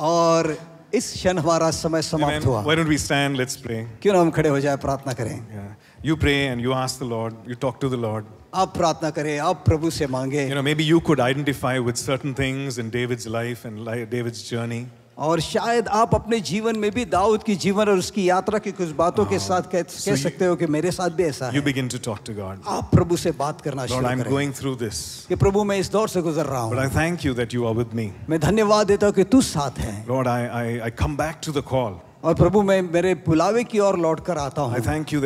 और इस क्षण हमारा समय समाप्त हुआ why don't we stand let's pray क्यों ना हम खड़े हो जाए प्रार्थना करें you pray and you ask the Lord you talk to the Lord आप प्रार्थना करें आप प्रभु से मांगे you know maybe you could identify with certain things in David's life and David's journey और शायद आप अपने जीवन में भी दाऊद की जीवन और उसकी यात्रा की कुछ बातों के ah, साथ कह, so सकते हो कि मेरे साथ भी ऐसा you है। to to आप प्रभु से बात करना Lord, शुरू करें। going through this. कि प्रभु मैं इस दौर से गुजर रहा हूँ But I thank you that you are मैं धन्यवाद देता हूँ कि तू साथ है Lord, I, I, I come back to the call. और प्रभु मैं मेरे बुलावे की ओर लौट कर आता हूँ थैंक यू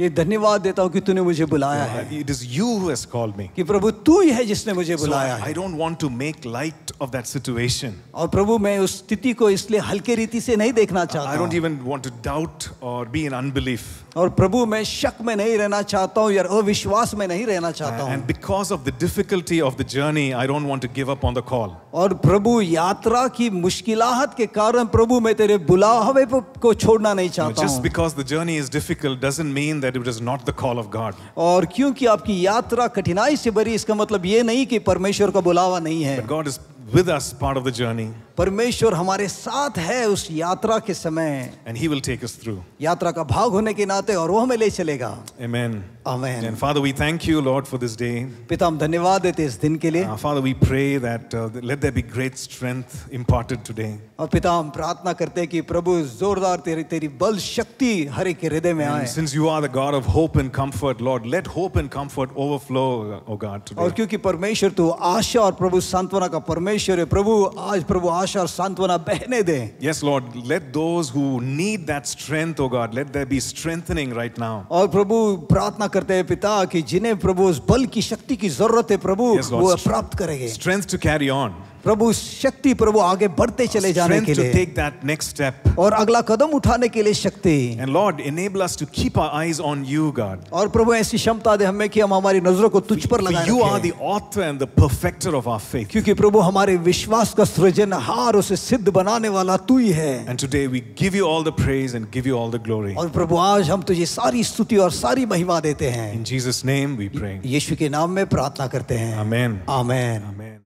ये धन्यवाद देता हूँ कि तूने मुझे बुलाया है it is you who has called me कि प्रभु तू ही है जिसने मुझे बुलाया है I don't want to make light of that situation और प्रभु मैं उस स्थिति को इसलिए हल्के रीति से नहीं देखना चाहता I don't even want to doubt or be in unbelief और प्रभु मैं शक में नहीं रहना चाहता हूं यार अविश्वास में नहीं रहना चाहता हूं and because of the difficulty of the journey I don't want to give up on the call और प्रभु यात्रा की मुश्किलाहत के कारण प्रभु मैं तेरे बुलावे को छोड़ना नहीं चाहता just because the journey is difficult doesn't mean that it is not the call of God और क्योंकि आपकी यात्रा कठिनाई से भरी इसका मतलब ये नहीं कि परमेश्वर का बुलावा नहीं है God is with us part of the journey परमेश्वर हमारे साथ है उस यात्रा के समय and he will take us through यात्रा का भाग होने के नाते और वो हमें ले चलेगा amen amen and Father we thank you Lord for this day पिता हम धन्यवाद देते इस दिन के लिए Father we pray that let there be great strength imparted today और पिता हम प्रार्थना करते हैं कि प्रभु जोरदार तेरी तेरी बल शक्ति हर एक हृदय में आए since you are the God of hope and comfort Lord let hope and comfort overflow O God today और क्योंकि परमेश्वर तू आशा और प्रभु सांत्वना का परमेश्वर है प्रभु आज प्रभु आशा और सांत्वना बहने दें yes Lord let those who need that strength O God let there be strengthening right now और प्रभु प्रार्थना करते हैं पिता कि जिन्हें प्रभु उस बल की शक्ति की जरूरत है प्रभु yes, Lord, वो प्राप्त करेंगे स्ट्रेंथ टू कैरी ऑन प्रभु शक्ति प्रभु आगे बढ़ते चले जाने के लिए टेक दैट नेक्स्ट स्टेप और अगला कदम उठाने के लिए शक्ति and Lord enable us to keep our eyes on you God और प्रभु ऐसी क्षमता दे हमें कि हम हमारी नजरों को तुझ पर लगाएं you are the author and the perfecter of our faith क्योंकि प्रभु हमारे विश्वास का सृजनहार उसे सिद्ध बनाने वाला तू ही है and today we give you all the praise and give you all the glory और प्रभु आज हम तुझे सारी स्तुति और सारी महिमा देते हैं in Jesus name we pray यीशु के नाम में प्रार्थना करते हैं आमेन आमेन